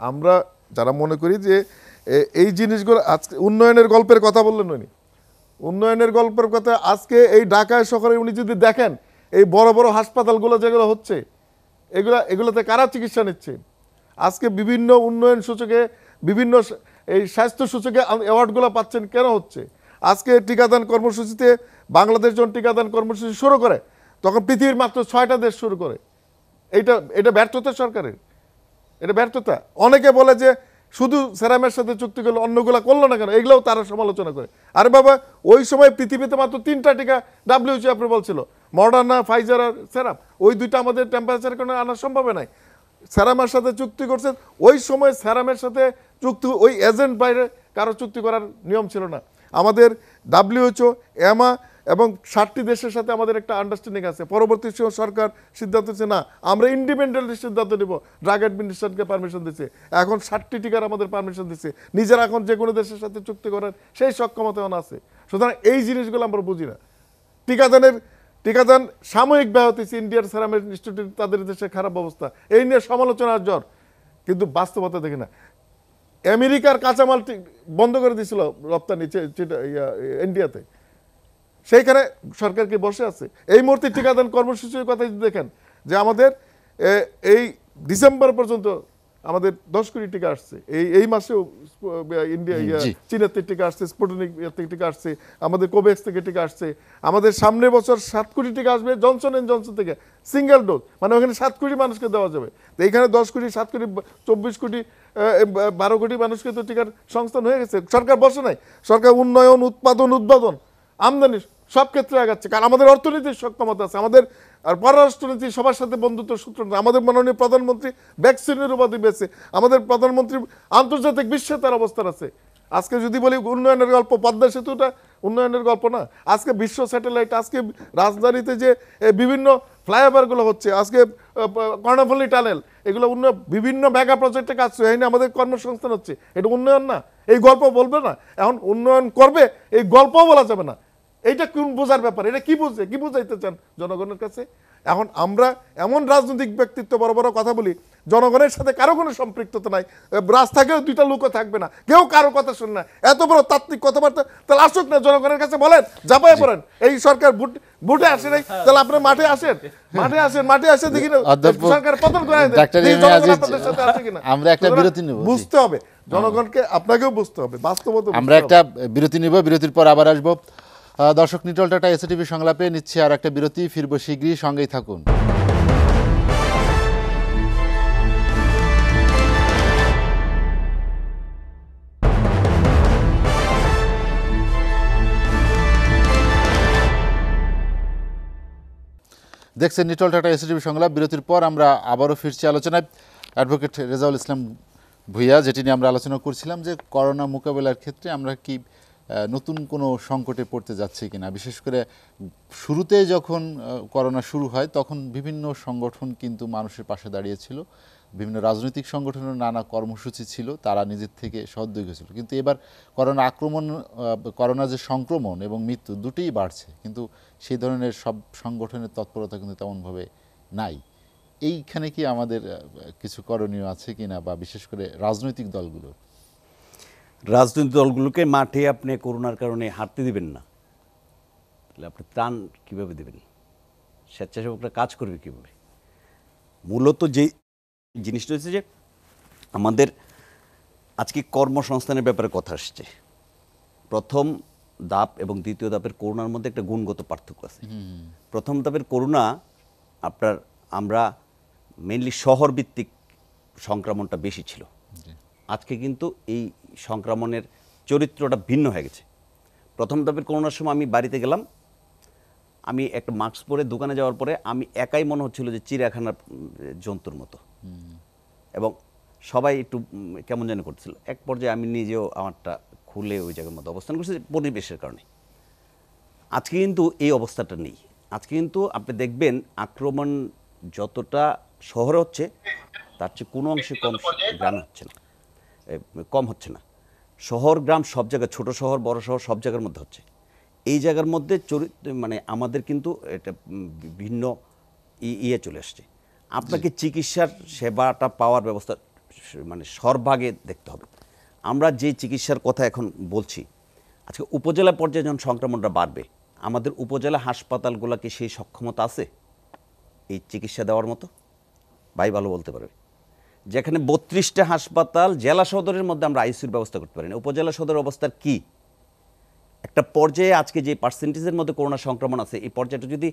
আমরা যারা মনে করি যে এই জিনিসগুলো আজকে উন্নয়নের গল্পের কথা বললেন উনি উন্নয়নের গল্পের কথা আজকে এই ঢাকায় শহরে উনি যদি দেখেন এই বড় বড় হাসপাতালগুলো যেগুলো হচ্ছে এগুলো এগুলোতে কারা চিকিৎসা নিচ্ছে আজকে বিভিন্ন উন্নয়ন সূচকে বিভিন্ন এই স্বাস্থ্য সূচকে অ্যাওয়ার্ডগুলো পাচ্ছেন কেন হচ্ছে আজকে টিকাদান কর্মসূচিতে বাংলাদেশ যখন টিকাদান কর্মসূচি শুরু করে তখন পৃথিবীর মাত্র ছয়টা দেশ শুরু করে এটা এটা ব্যর্থতা সরকারের এটা ব্যর্থতা অনেকে বলে যে শুধু সেরামের সাথে চুক্তি করলো অন্যগুলো করলো না কেন এগুলোও তারা সমালোচনা করে আরে বাবা ওই সময় পৃথিবীতে মাত্র তিনটা টিকা ডাব্লিউচি অ্যাপ্রুভাল ছিল মডার্না ফাইজার আর সেরাম ওই দুইটা আমাদের টেম্পারেচার কোনো আনা সম্ভব নয় স্যারামের সাথে চুক্তি করছেন ওই সময় স্যারামের সাথে চুক্তি ওই এজেন্ট বাইরে কারো চুক্তি করার নিয়ম ছিল না আমাদের ডাব্লিউএচও এমা এবং ষাটটি দেশের সাথে আমাদের একটা আন্ডারস্ট্যান্ডিং আছে পরবর্তী সরকার সিদ্ধান্ত হচ্ছে না আমরা ইন্ডিপেন্ডেন্টলি সিদ্ধান্ত নেব ড্রাগ অ্যাডমিনিস্ট্রেশনকে পারমিশন দিচ্ছে এখন ষাটটি টিকার আমাদের পারমিশন দিচ্ছে নিজেরা এখন যে কোনো দেশের সাথে চুক্তি করার সেই সক্ষমতা এখন আছে সুতরাং এই জিনিসগুলো আমরা বুঝি না টিকাদানের টিকাদান সাময়িক ব্যাহত হচ্ছে ইন্ডিয়ার সেরাম ইনস্টিটিউট তাদের দেশে খারাপ অবস্থা এই নিয়ে সমালোচনার জ্বর কিন্তু বাস্তবতা দেখি না আমেরিকার কাঁচামাল বন্ধ করে দিয়েছিল রপ্তানি ইন্ডিয়াতে সেইখানে সরকার কি বসে আছে এই মুহূর্তে টিকাদান কর্মসূচির কথা যদি দেখেন যে আমাদের এই ডিসেম্বর পর্যন্ত আমাদের দশ কোটি টিকা আসছে এই এই মাসেও ইন্ডিয়া চীনের থেকে টিকা আসছে স্পুটনিক থেকে টিকা আসছে আমাদের কোভ্যাক্স থেকে টিকা আসছে আমাদের সামনে বছর সাত কোটি টিকা আসবে জনসন অ্যান্ড জনসন থেকে সিঙ্গেল ডোজ মানে ওখানে সাত কোটি মানুষকে দেওয়া যাবে তো এইখানে দশ কোটি সাত কোটি চব্বিশ কোটি বারো কোটি মানুষকে তো টিকার সংস্থান হয়ে গেছে সরকার বসে নাই সরকার উন্নয়ন উৎপাদন উদ্বোধন আমদানি সব ক্ষেত্রে আগাচ্ছে কারণ আমাদের অর্থনীতির সক্ষমতা আছে আমাদের আর পররাষ্ট্রনীতি সবার সাথে বন্ধুত্ব সূত্র আমাদের মাননীয় প্রধানমন্ত্রী ভ্যাকসিনের উপাধি পেয়েছে আমাদের প্রধানমন্ত্রী আন্তর্জাতিক বিশ্বে তার অবস্থান আছে আজকে যদি বলি উন্নয়নের গল্প পদ্মা সেতুটা উন্নয়নের গল্প না আজকে বিশ্ব স্যাটেলাইট আজকে রাজধানীতে যে বিভিন্ন ফ্লাইওভারগুলো হচ্ছে আজকে কর্ণফলি টানেল এগুলো উন্নয়ন বিভিন্ন মেগা প্রজেক্টে কাজ হয়নি আমাদের কর্মসংস্থান হচ্ছে এটা উন্নয়ন না এই গল্প বলবে না এখন উন্নয়ন করবে এই গল্পও বলা যাবে না এইটা কোন বোঝার ব্যাপার এটা কি বুঝছে কি বুঝাইতে চান জনগণের কাছে এখন আমরা এমন রাজনৈতিক ব্যক্তিত্ব বড় বড় কথা বলি জনগণের সাথে কারো কোনো সম্পৃক্ততা নাই রাস্তাকেও দুইটা লোকও থাকবে না কেউ কারো কথা শুনে না এত বড় তাত্ত্বিক কথাবার্তা তাহলে আসুক না জনগণের কাছে বলেন যাবাই পড়েন এই সরকার ভোট ভোটে আসে নাই তাহলে আপনি মাঠে আসেন মাঠে আসেন মাঠে আসে দেখি না সরকার পতন করে আমরা একটা বিরতি নেব বুঝতে হবে জনগণকে আপনাকেও বুঝতে হবে বাস্তবতা আমরা একটা বিরতি নিব বিরতির পর আবার আসবো দর্শক নিটল টাটা এসএটিভি সংলাপে নিচ্ছে আর একটা বিরতি ফিরবো শীঘ্রই সঙ্গেই থাকুন দেখছেন নিটল টাটা এসএটিভি সংলাপ বিরতির পর আমরা আবারও ফিরছি আলোচনায় অ্যাডভোকেট রেজাউল ইসলাম ভুইয়া যেটি নিয়ে আমরা আলোচনা করছিলাম যে করোনা মোকাবেলার ক্ষেত্রে আমরা কি নতুন কোনো সংকটে পড়তে যাচ্ছে কিনা বিশেষ করে শুরুতে যখন করোনা শুরু হয় তখন বিভিন্ন সংগঠন কিন্তু মানুষের পাশে দাঁড়িয়েছিল বিভিন্ন রাজনৈতিক সংগঠনের নানা কর্মসূচি ছিল তারা নিজের থেকে সদ্যোগ হয়েছিল কিন্তু এবার করোনা আক্রমণ করোনা যে সংক্রমণ এবং মৃত্যু দুটিই বাড়ছে কিন্তু সেই ধরনের সব সংগঠনের তৎপরতা কিন্তু তেমনভাবে নাই এইখানে কি আমাদের কিছু করণীয় আছে কি না বা বিশেষ করে রাজনৈতিক দলগুলো রাজনৈতিক দলগুলোকে মাঠে আপনি করোনার কারণে হারতে দিবেন না তাহলে আপনি ত্রাণ কীভাবে দেবেন স্বেচ্ছাসেবকরা কাজ করবে কীভাবে মূলত যে জিনিসটা হচ্ছে যে আমাদের আজকে কর্মসংস্থানের ব্যাপারে কথা আসছে প্রথম দাপ এবং দ্বিতীয় দাপের করোনার মধ্যে একটা গুণগত পার্থক্য আছে প্রথম দাপের করোনা আপনার আমরা মেনলি শহরভিত্তিক সংক্রমণটা বেশি ছিল আজকে কিন্তু এই সংক্রমণের চরিত্রটা ভিন্ন হয়ে গেছে প্রথম ধাপের করোনার সময় আমি বাড়িতে গেলাম আমি একটা মাস্ক পরে দোকানে যাওয়ার পরে আমি একাই মনে হচ্ছিল যে চিড়িয়াখানার জন্তুর মতো এবং সবাই একটু কেমন যেন করছিল এক পর্যায়ে আমি নিজেও আমারটা খুলে ওই জায়গার মতো অবস্থান করছি পরিবেশের কারণে আজকে কিন্তু এই অবস্থাটা নেই আজকে কিন্তু আপনি দেখবেন আক্রমণ যতটা শহরে হচ্ছে তার চেয়ে কোনো অংশে কম গ্রামে হচ্ছে না কম হচ্ছে না শহর গ্রাম সব জায়গায় ছোট শহর বড় শহর সব জায়গার মধ্যে হচ্ছে এই জায়গার মধ্যে চরিত্র মানে আমাদের কিন্তু এটা ভিন্ন ইয়ে চলে আসছে আপনাকে চিকিৎসার সেবাটা পাওয়ার ব্যবস্থা মানে সর্বাগে দেখতে হবে আমরা যে চিকিৎসার কথা এখন বলছি আজকে উপজেলা পর্যায়ে যখন সংক্রমণটা বাড়বে আমাদের উপজেলা হাসপাতালগুলোকে সেই সক্ষমতা আছে এই চিকিৎসা দেওয়ার মতো ভাই ভালো বলতে পারবে যেখানে বত্রিশটা হাসপাতাল জেলা সদরের মধ্যে আমরা আইসিউর ব্যবস্থা করতে পারি না উপজেলা সদরের অবস্থার কী একটা পর্যায়ে আজকে যে পার্সেন্টেজের মধ্যে করোনা সংক্রমণ আছে এই পর্যায়টা যদি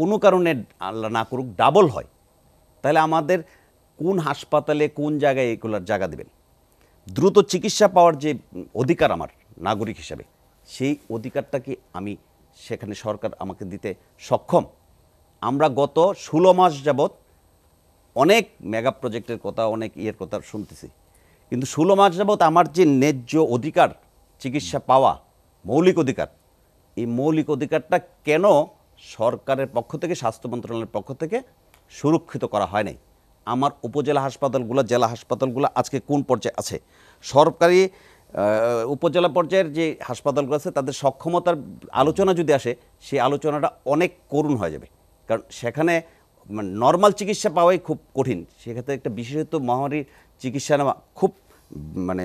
কোনো কারণে আল্লাহ না করুক ডাবল হয় তাহলে আমাদের কোন হাসপাতালে কোন জায়গায় এগুলোর জায়গা দেবেন দ্রুত চিকিৎসা পাওয়ার যে অধিকার আমার নাগরিক হিসাবে সেই অধিকারটা কি আমি সেখানে সরকার আমাকে দিতে সক্ষম আমরা গত ষোলো মাস যাবত অনেক মেগা প্রজেক্টের কথা অনেক ইয়ের কথা শুনতেছি কিন্তু ষোলো মাস যাবৎ আমার যে ন্যায্য অধিকার চিকিৎসা পাওয়া মৌলিক অধিকার এই মৌলিক অধিকারটা কেন সরকারের পক্ষ থেকে স্বাস্থ্য মন্ত্রণালয়ের পক্ষ থেকে সুরক্ষিত করা হয় নাই আমার উপজেলা হাসপাতালগুলো জেলা হাসপাতালগুলো আজকে কোন পর্যায়ে আছে সরকারি উপজেলা পর্যায়ের যে হাসপাতালগুলো আছে তাদের সক্ষমতার আলোচনা যদি আসে সেই আলোচনাটা অনেক করুণ হয়ে যাবে কারণ সেখানে মানে নর্মাল চিকিৎসা পাওয়াই খুব কঠিন সেক্ষেত্রে একটা বিশেষত মহামারীর চিকিৎসা নেওয়া খুব মানে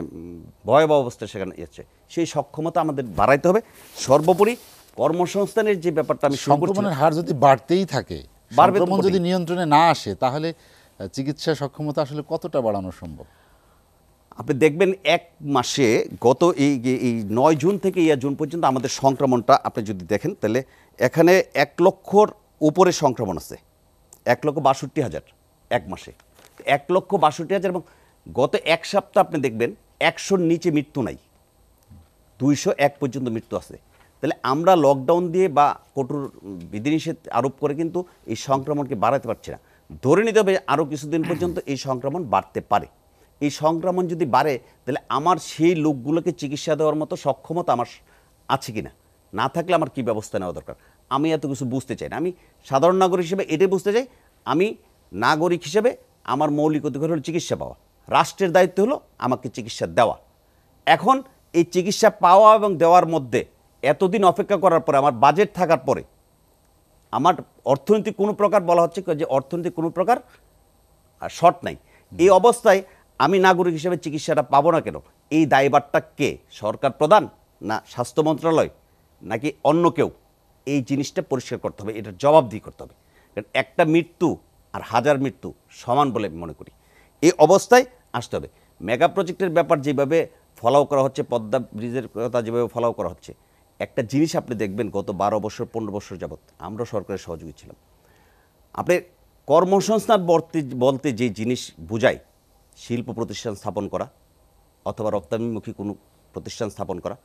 ভয়াবহ অবস্থা সেখানে যাচ্ছে সেই সক্ষমতা আমাদের বাড়াইতে হবে সর্বোপরি কর্মসংস্থানের যে ব্যাপারটা আমি সংক্রমণের হার যদি বাড়তেই থাকে সংক্রমণ যদি নিয়ন্ত্রণে না আসে তাহলে চিকিৎসা সক্ষমতা আসলে কতটা বাড়ানো সম্ভব আপনি দেখবেন এক মাসে গত এই এই নয় জুন থেকে ইয়া জুন পর্যন্ত আমাদের সংক্রমণটা আপনি যদি দেখেন তাহলে এখানে এক লক্ষর উপরে সংক্রমণ আছে এক লক্ষ বাষট্টি হাজার এক মাসে এক লক্ষ বাষট্টি হাজার এবং গত এক সপ্তাহ আপনি দেখবেন একশোর নিচে মৃত্যু নাই দুইশো এক পর্যন্ত মৃত্যু আছে তাহলে আমরা লকডাউন দিয়ে বা কঠোর বিধিনিষেধ আরোপ করে কিন্তু এই সংক্রমণকে বাড়াতে পারছি না ধরে নিতে হবে আরও কিছুদিন পর্যন্ত এই সংক্রমণ বাড়তে পারে এই সংক্রমণ যদি বাড়ে তাহলে আমার সেই লোকগুলোকে চিকিৎসা দেওয়ার মতো সক্ষমতা আমার আছে কি না না থাকলে আমার কী ব্যবস্থা নেওয়া দরকার আমি এত কিছু বুঝতে চাই না আমি সাধারণ নাগরিক হিসেবে এটাই বুঝতে চাই আমি নাগরিক হিসেবে আমার মৌলিক অধিকার হলো চিকিৎসা পাওয়া রাষ্ট্রের দায়িত্ব হলো আমাকে চিকিৎসা দেওয়া এখন এই চিকিৎসা পাওয়া এবং দেওয়ার মধ্যে এতদিন অপেক্ষা করার পরে আমার বাজেট থাকার পরে আমার অর্থনীতি কোনো প্রকার বলা হচ্ছে যে অর্থনীতি কোনো প্রকার শর্ট নাই এই অবস্থায় আমি নাগরিক হিসেবে চিকিৎসাটা পাবো না কেন এই দায়বারটা কে সরকার প্রধান না স্বাস্থ্য মন্ত্রণালয় নাকি অন্য কেউ এই জিনিসটা পরিষ্কার করতে হবে এটা জবাবদিহি করতে হবে কারণ একটা মৃত্যু আর হাজার মৃত্যু সমান বলে আমি মনে করি এই অবস্থায় আসতে হবে মেগা প্রজেক্টের ব্যাপার যেভাবে ফলাও করা হচ্ছে পদ্মা ব্রিজের কথা যেভাবে ফলাও করা হচ্ছে একটা জিনিস আপনি দেখবেন গত বারো বছর পনেরো বছর যাবৎ আমরা সরকারের সহযোগী ছিলাম আপনি কর্মসংস্থান বলতে বলতে যে জিনিস বোঝায় শিল্প প্রতিষ্ঠান স্থাপন করা অথবা রপ্তানিমুখী কোনো প্রতিষ্ঠান স্থাপন করা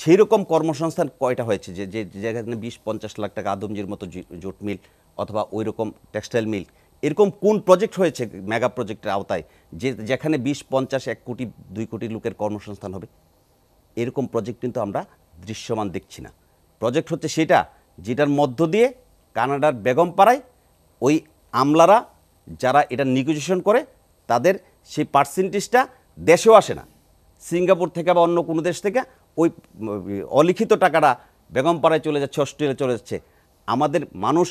সেই রকম কর্মসংস্থান কয়টা হয়েছে যে যে যেখানে বিশ পঞ্চাশ লাখ টাকা আদমজির মতো জুট মিল অথবা ওই রকম টেক্সটাইল মিল এরকম কোন প্রজেক্ট হয়েছে মেগা প্রজেক্টের আওতায় যে যেখানে বিশ পঞ্চাশ এক কোটি দুই কোটি লোকের কর্মসংস্থান হবে এরকম প্রজেক্ট কিন্তু আমরা দৃশ্যমান দেখছি না প্রজেক্ট হচ্ছে সেটা যেটার মধ্য দিয়ে কানাডার বেগমপাড়ায় ওই আমলারা যারা এটা নিগোজিয়েশন করে তাদের সেই পার্সেন্টেজটা দেশেও আসে না সিঙ্গাপুর থেকে বা অন্য কোনো দেশ থেকে ওই অলিখিত টাকাটা বেগমপাড়ায় চলে যাচ্ছে অস্ট্রেলিয়া চলে যাচ্ছে আমাদের মানুষ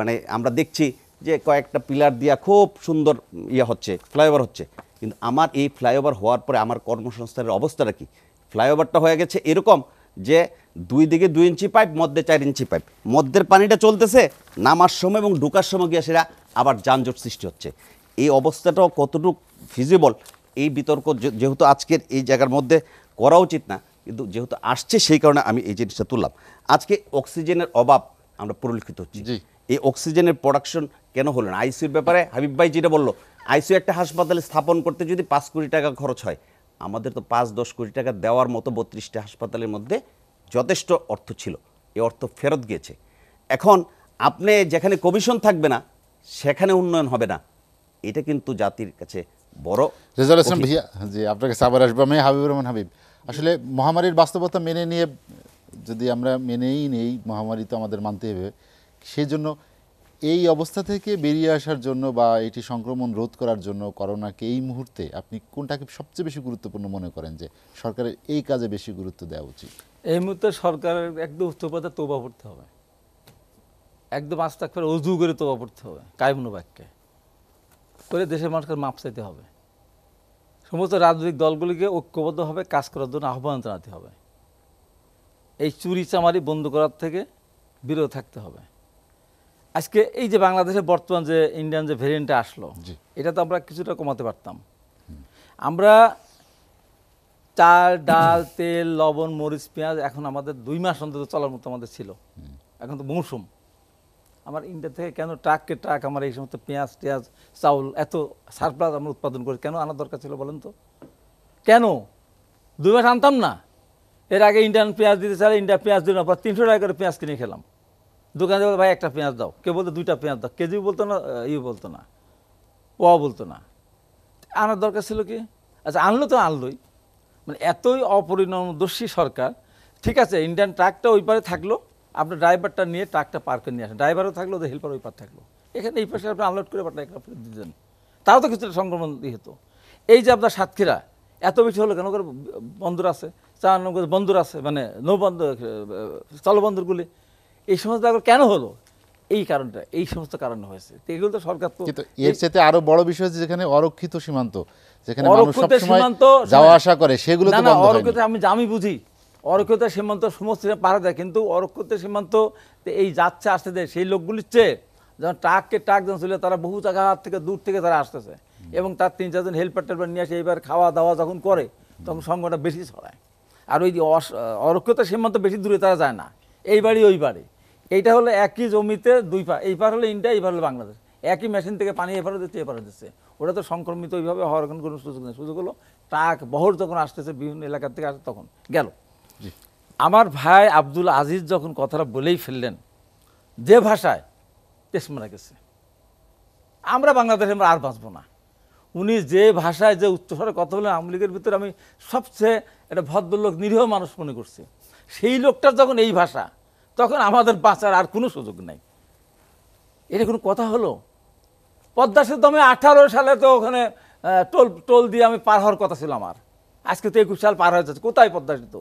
মানে আমরা দেখছি যে কয়েকটা পিলার দিয়া খুব সুন্দর ইয়ে হচ্ছে ফ্লাইওভার হচ্ছে কিন্তু আমার এই ফ্লাইওভার হওয়ার পরে আমার কর্মসংস্থানের অবস্থাটা কি ফ্লাইওভারটা হয়ে গেছে এরকম যে দুই দিকে দুই ইঞ্চি পাইপ মধ্যে চার ইঞ্চি পাইপ মধ্যের পানিটা চলতেছে নামার সময় এবং ঢুকার সময় গিয়ে সেটা আবার যানজট সৃষ্টি হচ্ছে এই অবস্থাটাও কতটুকু ফিজিবল এই বিতর্ক যেহেতু আজকের এই জায়গার মধ্যে করা উচিত না কিন্তু যেহেতু আসছে সেই কারণে আমি এই জিনিসটা তুললাম আজকে অক্সিজেনের অভাব আমরা পরিলক্ষিত হচ্ছি এই অক্সিজেনের প্রোডাকশন কেন হলো না আইসিউর ব্যাপারে হাবিব ভাই যেটা বললো আইসিউ একটা হাসপাতালে স্থাপন করতে যদি পাঁচ কোটি টাকা খরচ হয় আমাদের তো পাঁচ দশ কোটি টাকা দেওয়ার মতো বত্রিশটা হাসপাতালের মধ্যে যথেষ্ট অর্থ ছিল এ অর্থ ফেরত গিয়েছে এখন আপনি যেখানে কমিশন থাকবে না সেখানে উন্নয়ন হবে না এটা কিন্তু জাতির কাছে বড় রেজাল্ট ভাইয়া জি আপনাকে কাছে আবার আসবো আমি হাবিব রহমান হাবিব আসলে মহামারীর বাস্তবতা মেনে নিয়ে যদি আমরা মেনেই নেই মহামারী তো আমাদের মানতে হবে সেজন্য এই অবস্থা থেকে বেরিয়ে আসার জন্য বা এটি সংক্রমণ রোধ করার জন্য করোনাকে এই মুহূর্তে আপনি কোনটাকে সবচেয়ে বেশি গুরুত্বপূর্ণ মনে করেন যে সরকারের এই কাজে বেশি গুরুত্ব দেওয়া উচিত এই মুহূর্তে সরকারের একদম উচ্চপথে তোবা পড়তে হবে একদম আস্তে করে অজু করে তোবা পড়তে হবে কায়মনোবাক্যে করে দেশের মানুষকে মাপ চাইতে হবে সমস্ত রাজনৈতিক দলগুলিকে ঐক্যবদ্ধভাবে কাজ করার জন্য আহ্বান জানাতে হবে এই চুরি চামারি বন্ধ করার থেকে বিরত থাকতে হবে আজকে এই যে বাংলাদেশে বর্তমান যে ইন্ডিয়ান যে ভেরিয়েন্টটা আসলো এটা তো আমরা কিছুটা কমাতে পারতাম আমরা চাল ডাল তেল লবণ মরিচ পেঁয়াজ এখন আমাদের দুই মাস অন্তত চলার মতো আমাদের ছিল এখন তো মৌসুম আমার ইন্ডিয়া থেকে কেন ট্রাককে ট্রাক আমার এই সমস্ত পেঁয়াজ টেয়াজ চাউল এত সারপ্লাস আমরা উৎপাদন করি কেন আনার দরকার ছিল বলেন তো কেন দুই মাস আনতাম না এর আগে ইন্ডিয়ান পেঁয়াজ দিতে চাই ইন্ডিয়া পেঁয়াজ দিন পর তিনশো টাকা করে পেঁয়াজ কিনে খেলাম দোকানে বলতো ভাই একটা পেঁয়াজ দাও কেউ বলতো দুইটা পেঁয়াজ দাও কেজি বলতো না ইয়ে বলতো না ও বলতো না আনার দরকার ছিল কি আচ্ছা আনলো তো আনলোই মানে এতই অপরিণামদর্শী সরকার ঠিক আছে ইন্ডিয়ান ট্রাকটা ওই পারে থাকলো আপনার ড্রাইভারটা নিয়ে ট্রাকটা পার্কে নিয়ে আসেন ড্রাইভারও থাকলো ওদের হেল্পার ওই পার থাকলো এখানে এই পাশে আপনি আনলোড করে পাঠায় আপনি দিতেন তাও তো কিছুটা সংক্রমণ হতো এই যে আপনার সাতক্ষীরা এত বেশি হলো কেন করে বন্দর আছে চার নম্বর বন্দর আছে মানে নৌবন্দর স্থলবন্দরগুলি এই সমস্ত কেন হলো এই কারণটা এই সমস্ত কারণ হয়েছে এগুলো তো সরকার তো এর সাথে আরো বড় বিষয় হচ্ছে যেখানে অরক্ষিত সীমান্ত যেখানে মানুষ সবসময় যাওয়া মানে আসা করে সেগুলো তো বন্ধ আমি আমি বুঝি অরক্ষিত সীমান্ত সমস্ত পারা যায় কিন্তু অরক্ষিত সীমান্ত এই যাচ্ছে আসতে দেয় সেই লোকগুলির চেয়ে যখন ট্রাককে ট্রাক যখন চলে তারা বহু জায়গা থেকে দূর থেকে তারা আসতেছে এবং তার তিন চারজন হেলপার টেলপার নিয়ে আসে এইবার খাওয়া দাওয়া যখন করে তখন সংখ্যাটা বেশি ছড়ায় আর ওই অরক্ষতা সীমান্ত বেশি দূরে তারা যায় না এই বাড়ি ওই বাড়ি এইটা হলো একই জমিতে দুই পা এই পার হলো ইন্ডিয়া এই পার হলো বাংলাদেশ একই মেশিন থেকে পানি এপারে দিচ্ছে এপারে দিচ্ছে ওটা তো সংক্রমিত ওইভাবে হওয়ার কোনো সুযোগ নেই সুযোগ হলো ট্রাক বহর যখন আসতেছে বিভিন্ন এলাকার থেকে আসে তখন গেল আমার ভাই আব্দুল আজিজ যখন কথাটা বলেই ফেললেন যে ভাষায় দেশ মারা গেছে আমরা বাংলাদেশে আমরা আর বাঁচবো না উনি যে ভাষায় যে উচ্চস্বরে কথা বললেন আওয়ামী লীগের ভিতরে আমি সবচেয়ে একটা ভদ্রলোক নিরীহ মানুষ মনে করছি সেই লোকটার যখন এই ভাষা তখন আমাদের বাঁচার আর কোনো সুযোগ নাই এটা কোনো কথা হলো পদ্মা সেতু আমি আঠারো সালে তো ওখানে টোল টোল দিয়ে আমি পার হওয়ার কথা ছিল আমার আজকে তো একুশ সাল পার হয়ে যাচ্ছে কোথায় পদ্মা সেতু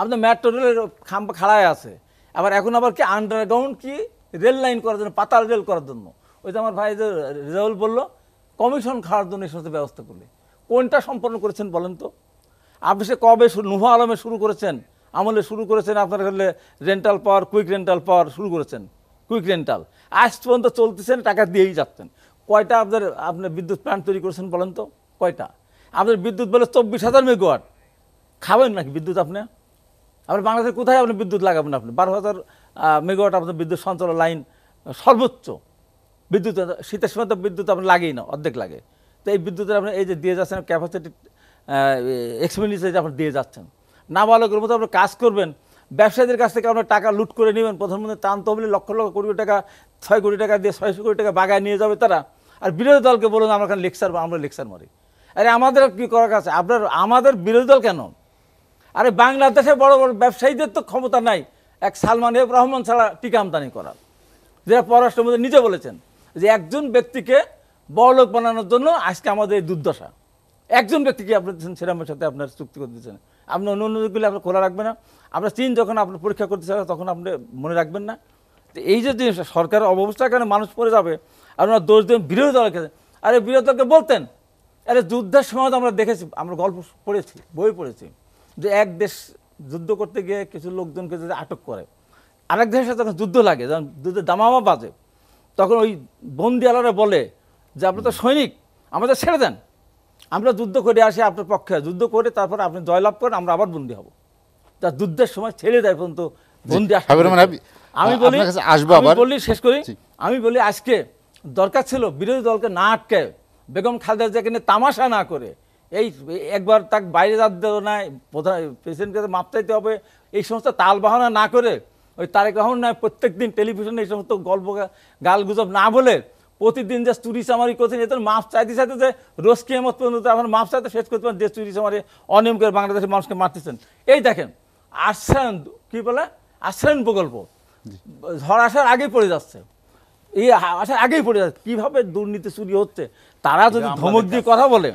আপনার মেট্রো রেলের খাম খাড়ায় আছে আবার এখন আবার কি আন্ডারগ্রাউন্ড কি রেল লাইন করার জন্য পাতাল রেল করার জন্য ওই যে আমার ভাই যে রেজাউল বললো কমিশন খাওয়ার জন্য এই সমস্ত ব্যবস্থা করলে কোনটা সম্পন্ন করেছেন বলেন তো আপনি সে কবে নুহ আলমে শুরু করেছেন আমলে শুরু করেছেন আপনার হলে rental power quick rental power শুরু করেছেন কুইক রেন্টাল আজ পর্যন্ত চলতেছেন টাকা দিয়েই যাচ্ছেন কয়টা আপনার আপনার বিদ্যুৎ প্ল্যান্ট তৈরি করেছেন বলেন তো কয়টা আপনার বিদ্যুৎ বলে চব্বিশ হাজার মেগাওয়াট খাবেন নাকি বিদ্যুৎ আপনি আপনার বাংলাদেশে কোথায় আপনি বিদ্যুৎ লাগাবেন আপনি বারো হাজার মেগাওয়াট আপনার বিদ্যুৎ সঞ্চালন লাইন সর্বোচ্চ বিদ্যুৎ শীতের সময় তো বিদ্যুৎ আপনি লাগেই না অর্ধেক লাগে তো এই বিদ্যুতের আপনি এই যে দিয়ে যাচ্ছেন ক্যাপাসিটি এক্সপেন্ডিচার আপনি দিয়ে যাচ্ছেন না ভালো করে মতো আপনি কাজ করবেন ব্যবসায়ীদের কাছ থেকে আপনার টাকা লুট করে নেবেন প্রধানমন্ত্রী তান তহবিলে লক্ষ লক্ষ কোটি টাকা ছয় কোটি টাকা দিয়ে ছয়শো কোটি টাকা বাগায় নিয়ে যাবে তারা আর বিরোধী দলকে বলুন আমরা এখানে লেকচার আমরা লেকচার মারি আরে আমাদের কী করার কাছে আপনার আমাদের বিরোধী দল কেন আরে বাংলাদেশে বড় বড় ব্যবসায়ীদের তো ক্ষমতা নাই এক সালমান এফ রহমান ছাড়া টিকা আমদানি করার যেটা পররাষ্ট্রমন্ত্রী নিজে বলেছেন যে একজন ব্যক্তিকে বড়লোক বানানোর জন্য আজকে আমাদের এই দুর্দশা একজন ব্যক্তিকে আপনি সেরামের সাথে আপনার চুক্তি করে দিচ্ছেন আপনি অন্য অন্যগুলি আপনার খোলা রাখবেন না আপনার চীন যখন আপনার পরীক্ষা করতে চান তখন আপনি মনে রাখবেন না তো এই যে জিনিসটা সরকারের অবস্থার কারণে মানুষ পড়ে যাবে আপনার দোষ দিন বিরোধী দলকে কাছে আরে বিরোধী দলকে বলতেন আরে যুদ্ধের সময় আমরা দেখেছি আমরা গল্প পড়েছি বই পড়েছি যে এক দেশ যুদ্ধ করতে গিয়ে কিছু লোকজনকে যদি আটক করে আরেক দেশের সাথে যুদ্ধ লাগে যখন যুদ্ধের দামামা বাজে তখন ওই বন্দিওয়ালারা বলে যে আপনি তো সৈনিক আমাদের ছেড়ে দেন আমরা যুদ্ধ করে আসি আপনার পক্ষে যুদ্ধ করে তারপর আপনি জয়লাভ করেন আমরা আবার বন্দী হব তা যুদ্ধের সময় ছেড়ে দেয় পর্যন্ত বন্দি আমি বলি আমি বলি শেষ করি আমি বলি আজকে দরকার ছিল বিরোধী দলকে না আটকে বেগম খালেদা জিয়াকে নিয়ে তামাশা না করে এই একবার তাকে বাইরে যাতে না প্রধান প্রেসিডেন্টকে মাপ চাইতে হবে এই সমস্ত তাল বাহানা না করে ওই তারেক রহমান নয় প্রত্যেক দিন টেলিভিশনে এই সমস্ত গল্প গালগুজব না বলে প্রতিদিন যে চুরি চামারি করছেন এদের মাপ চাইতে চাইতে যে রোজ এমত পর্যন্ত এখন মাপ চাইতে শেষ করতে পারেন যে চুরি চামারি অনিয়ম করে বাংলাদেশের মানুষকে মারতেছেন এই দেখেন আশ্রয়ন কী বলে আশ্রয়ন প্রকল্প ঝড় আসার আগেই পড়ে যাচ্ছে এই আসার আগেই পড়ে যাচ্ছে কীভাবে দুর্নীতি চুরি হচ্ছে তারা যদি ধমক দিয়ে কথা বলে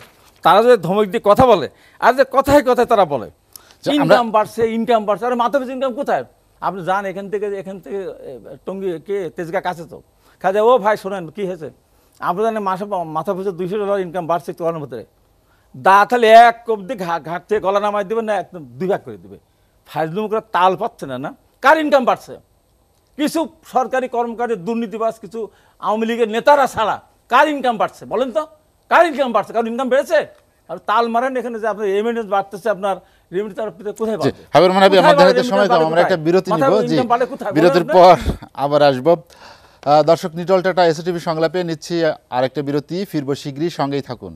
তারা যদি ধমক দিয়ে কথা বলে আর যে কথায় কথায় তারা বলে ইনকাম আচ্ছা, বাড়ছে ইনকাম বাড়ছে আরে মাথা ইনকাম কোথায় আপনি যান এখান থেকে এখান থেকে টঙ্গি কে তেজগা কাছে তো খাজা ও ভাই শোনেন কী হয়েছে জানেন মাসে মাথা পিছু দুইশো ডলার ইনকাম বাড়ছে তোমার ভিতরে দা তাহলে এক কবদি ঘাট থেকে গলা নামাই দেবে না একদম দুই ভাগ করে দেবে ফাজলুম করে তাল পাচ্ছে না না কার ইনকাম বাড়ছে কিছু সরকারি কর্মকারী দুর্নীতিবাজ কিছু আওয়ামী লীগের নেতারা ছাড়া কার ইনকাম বাড়ছে বলেন তো কার ইনকাম বাড়ছে কারণ ইনকাম বেড়েছে আর তাল মারেন এখানে যে আপনার রেমিটেন্স বাড়তেছে আপনার কোথায় আমাদের সময় আমরা একটা বিরতি নিব জি বিরতির পর আবার আসব দর্শক নিটল টাটা এসটিভি সংলাপে নিচ্ছি আরেকটা বিরতি ফিরবো শিগগিরই সঙ্গেই থাকুন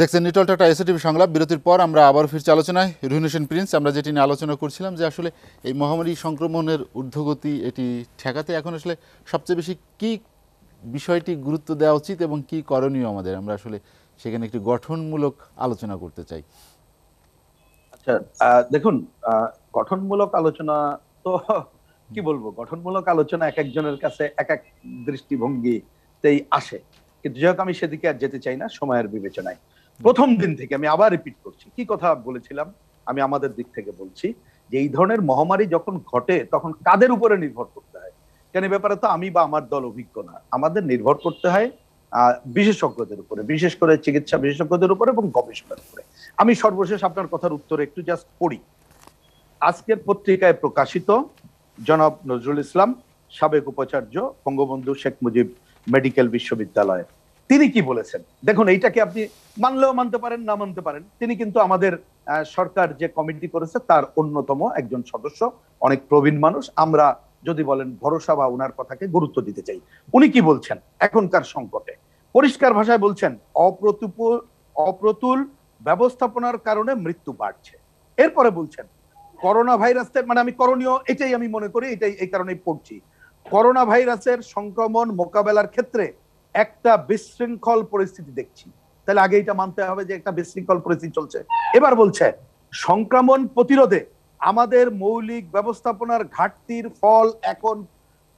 দেখছেন নিটল টাটা টিভি সংলাপ বিরতির পর আমরা আবার ফিরছি আলোচনায় রুহিনুসেন প্রিন্স আমরা যেটি নিয়ে আলোচনা করছিলাম যে আসলে এই মহামারী সংক্রমণের ঊর্ধ্বগতি এটি ঠেকাতে এখন আসলে সবচেয়ে বেশি কি বিষয়টি গুরুত্ব দেওয়া উচিত এবং কি করণীয় আমাদের আমরা আসলে সেখানে একটি গঠনমূলক আলোচনা করতে চাই আচ্ছা দেখুন গঠনমূলক আলোচনা তো কি বলবো গঠনমূলক আলোচনা এক একজনের কাছে এক এক দৃষ্টিভঙ্গিতেই আসে কিন্তু যেহেতু আমি সেদিকে আর যেতে চাই না সময়ের বিবেচনায় প্রথম দিন থেকে আমি আবার রিপিট করছি কি কথা বলেছিলাম আমি আমাদের দিক থেকে বলছি যে এই ধরনের মহামারী যখন ঘটে তখন কাদের উপরে নির্ভর করতে হয় কেন ব্যাপারে তো আমি বা আমার দল অভিজ্ঞ না আমাদের নির্ভর করতে হয় বিশেষজ্ঞদের উপরে বিশেষ করে চিকিৎসা বিশেষজ্ঞদের উপরে এবং গবেষণার উপরে আমি সর্বশেষ আপনার কথার উত্তর একটু জাস্ট পড়ি আজকের পত্রিকায় প্রকাশিত জনাব নজরুল ইসলাম সাবেক উপাচার্য বঙ্গবন্ধু শেখ মুজিব মেডিকেল বিশ্ববিদ্যালয়ের তিনি কি বলেছেন দেখুন এইটাকে আপনি মানলেও মানতে পারেন না মানতে পারেন তিনি কিন্তু আমাদের সরকার যে কমিটি করেছে তার অন্যতম একজন সদস্য অনেক প্রবীণ মানুষ আমরা যদি বলেন ভরসা বা ওনার কথাকে গুরুত্ব দিতে চাই উনি কি বলছেন এখনকার সংকটে পরিষ্কার ভাষায় বলছেন অপ্রতুপ অপ্রতুল ব্যবস্থাপনার কারণে মৃত্যু বাড়ছে এরপরে বলছেন করোনা ভাইরাসের মানে আমি করণীয় এটাই আমি মনে করি এটাই এই কারণে পড়ছি করোনা ভাইরাসের সংক্রমণ মোকাবেলার ক্ষেত্রে একটা বিশৃঙ্খল পরিস্থিতি দেখছি তাহলে আগে এটা মানতে হবে যে একটা বিশৃঙ্খল পরিস্থিতি চলছে এবার বলছে সংক্রমণ প্রতিরোধে আমাদের মৌলিক ব্যবস্থাপনার ঘাটতির ফল এখন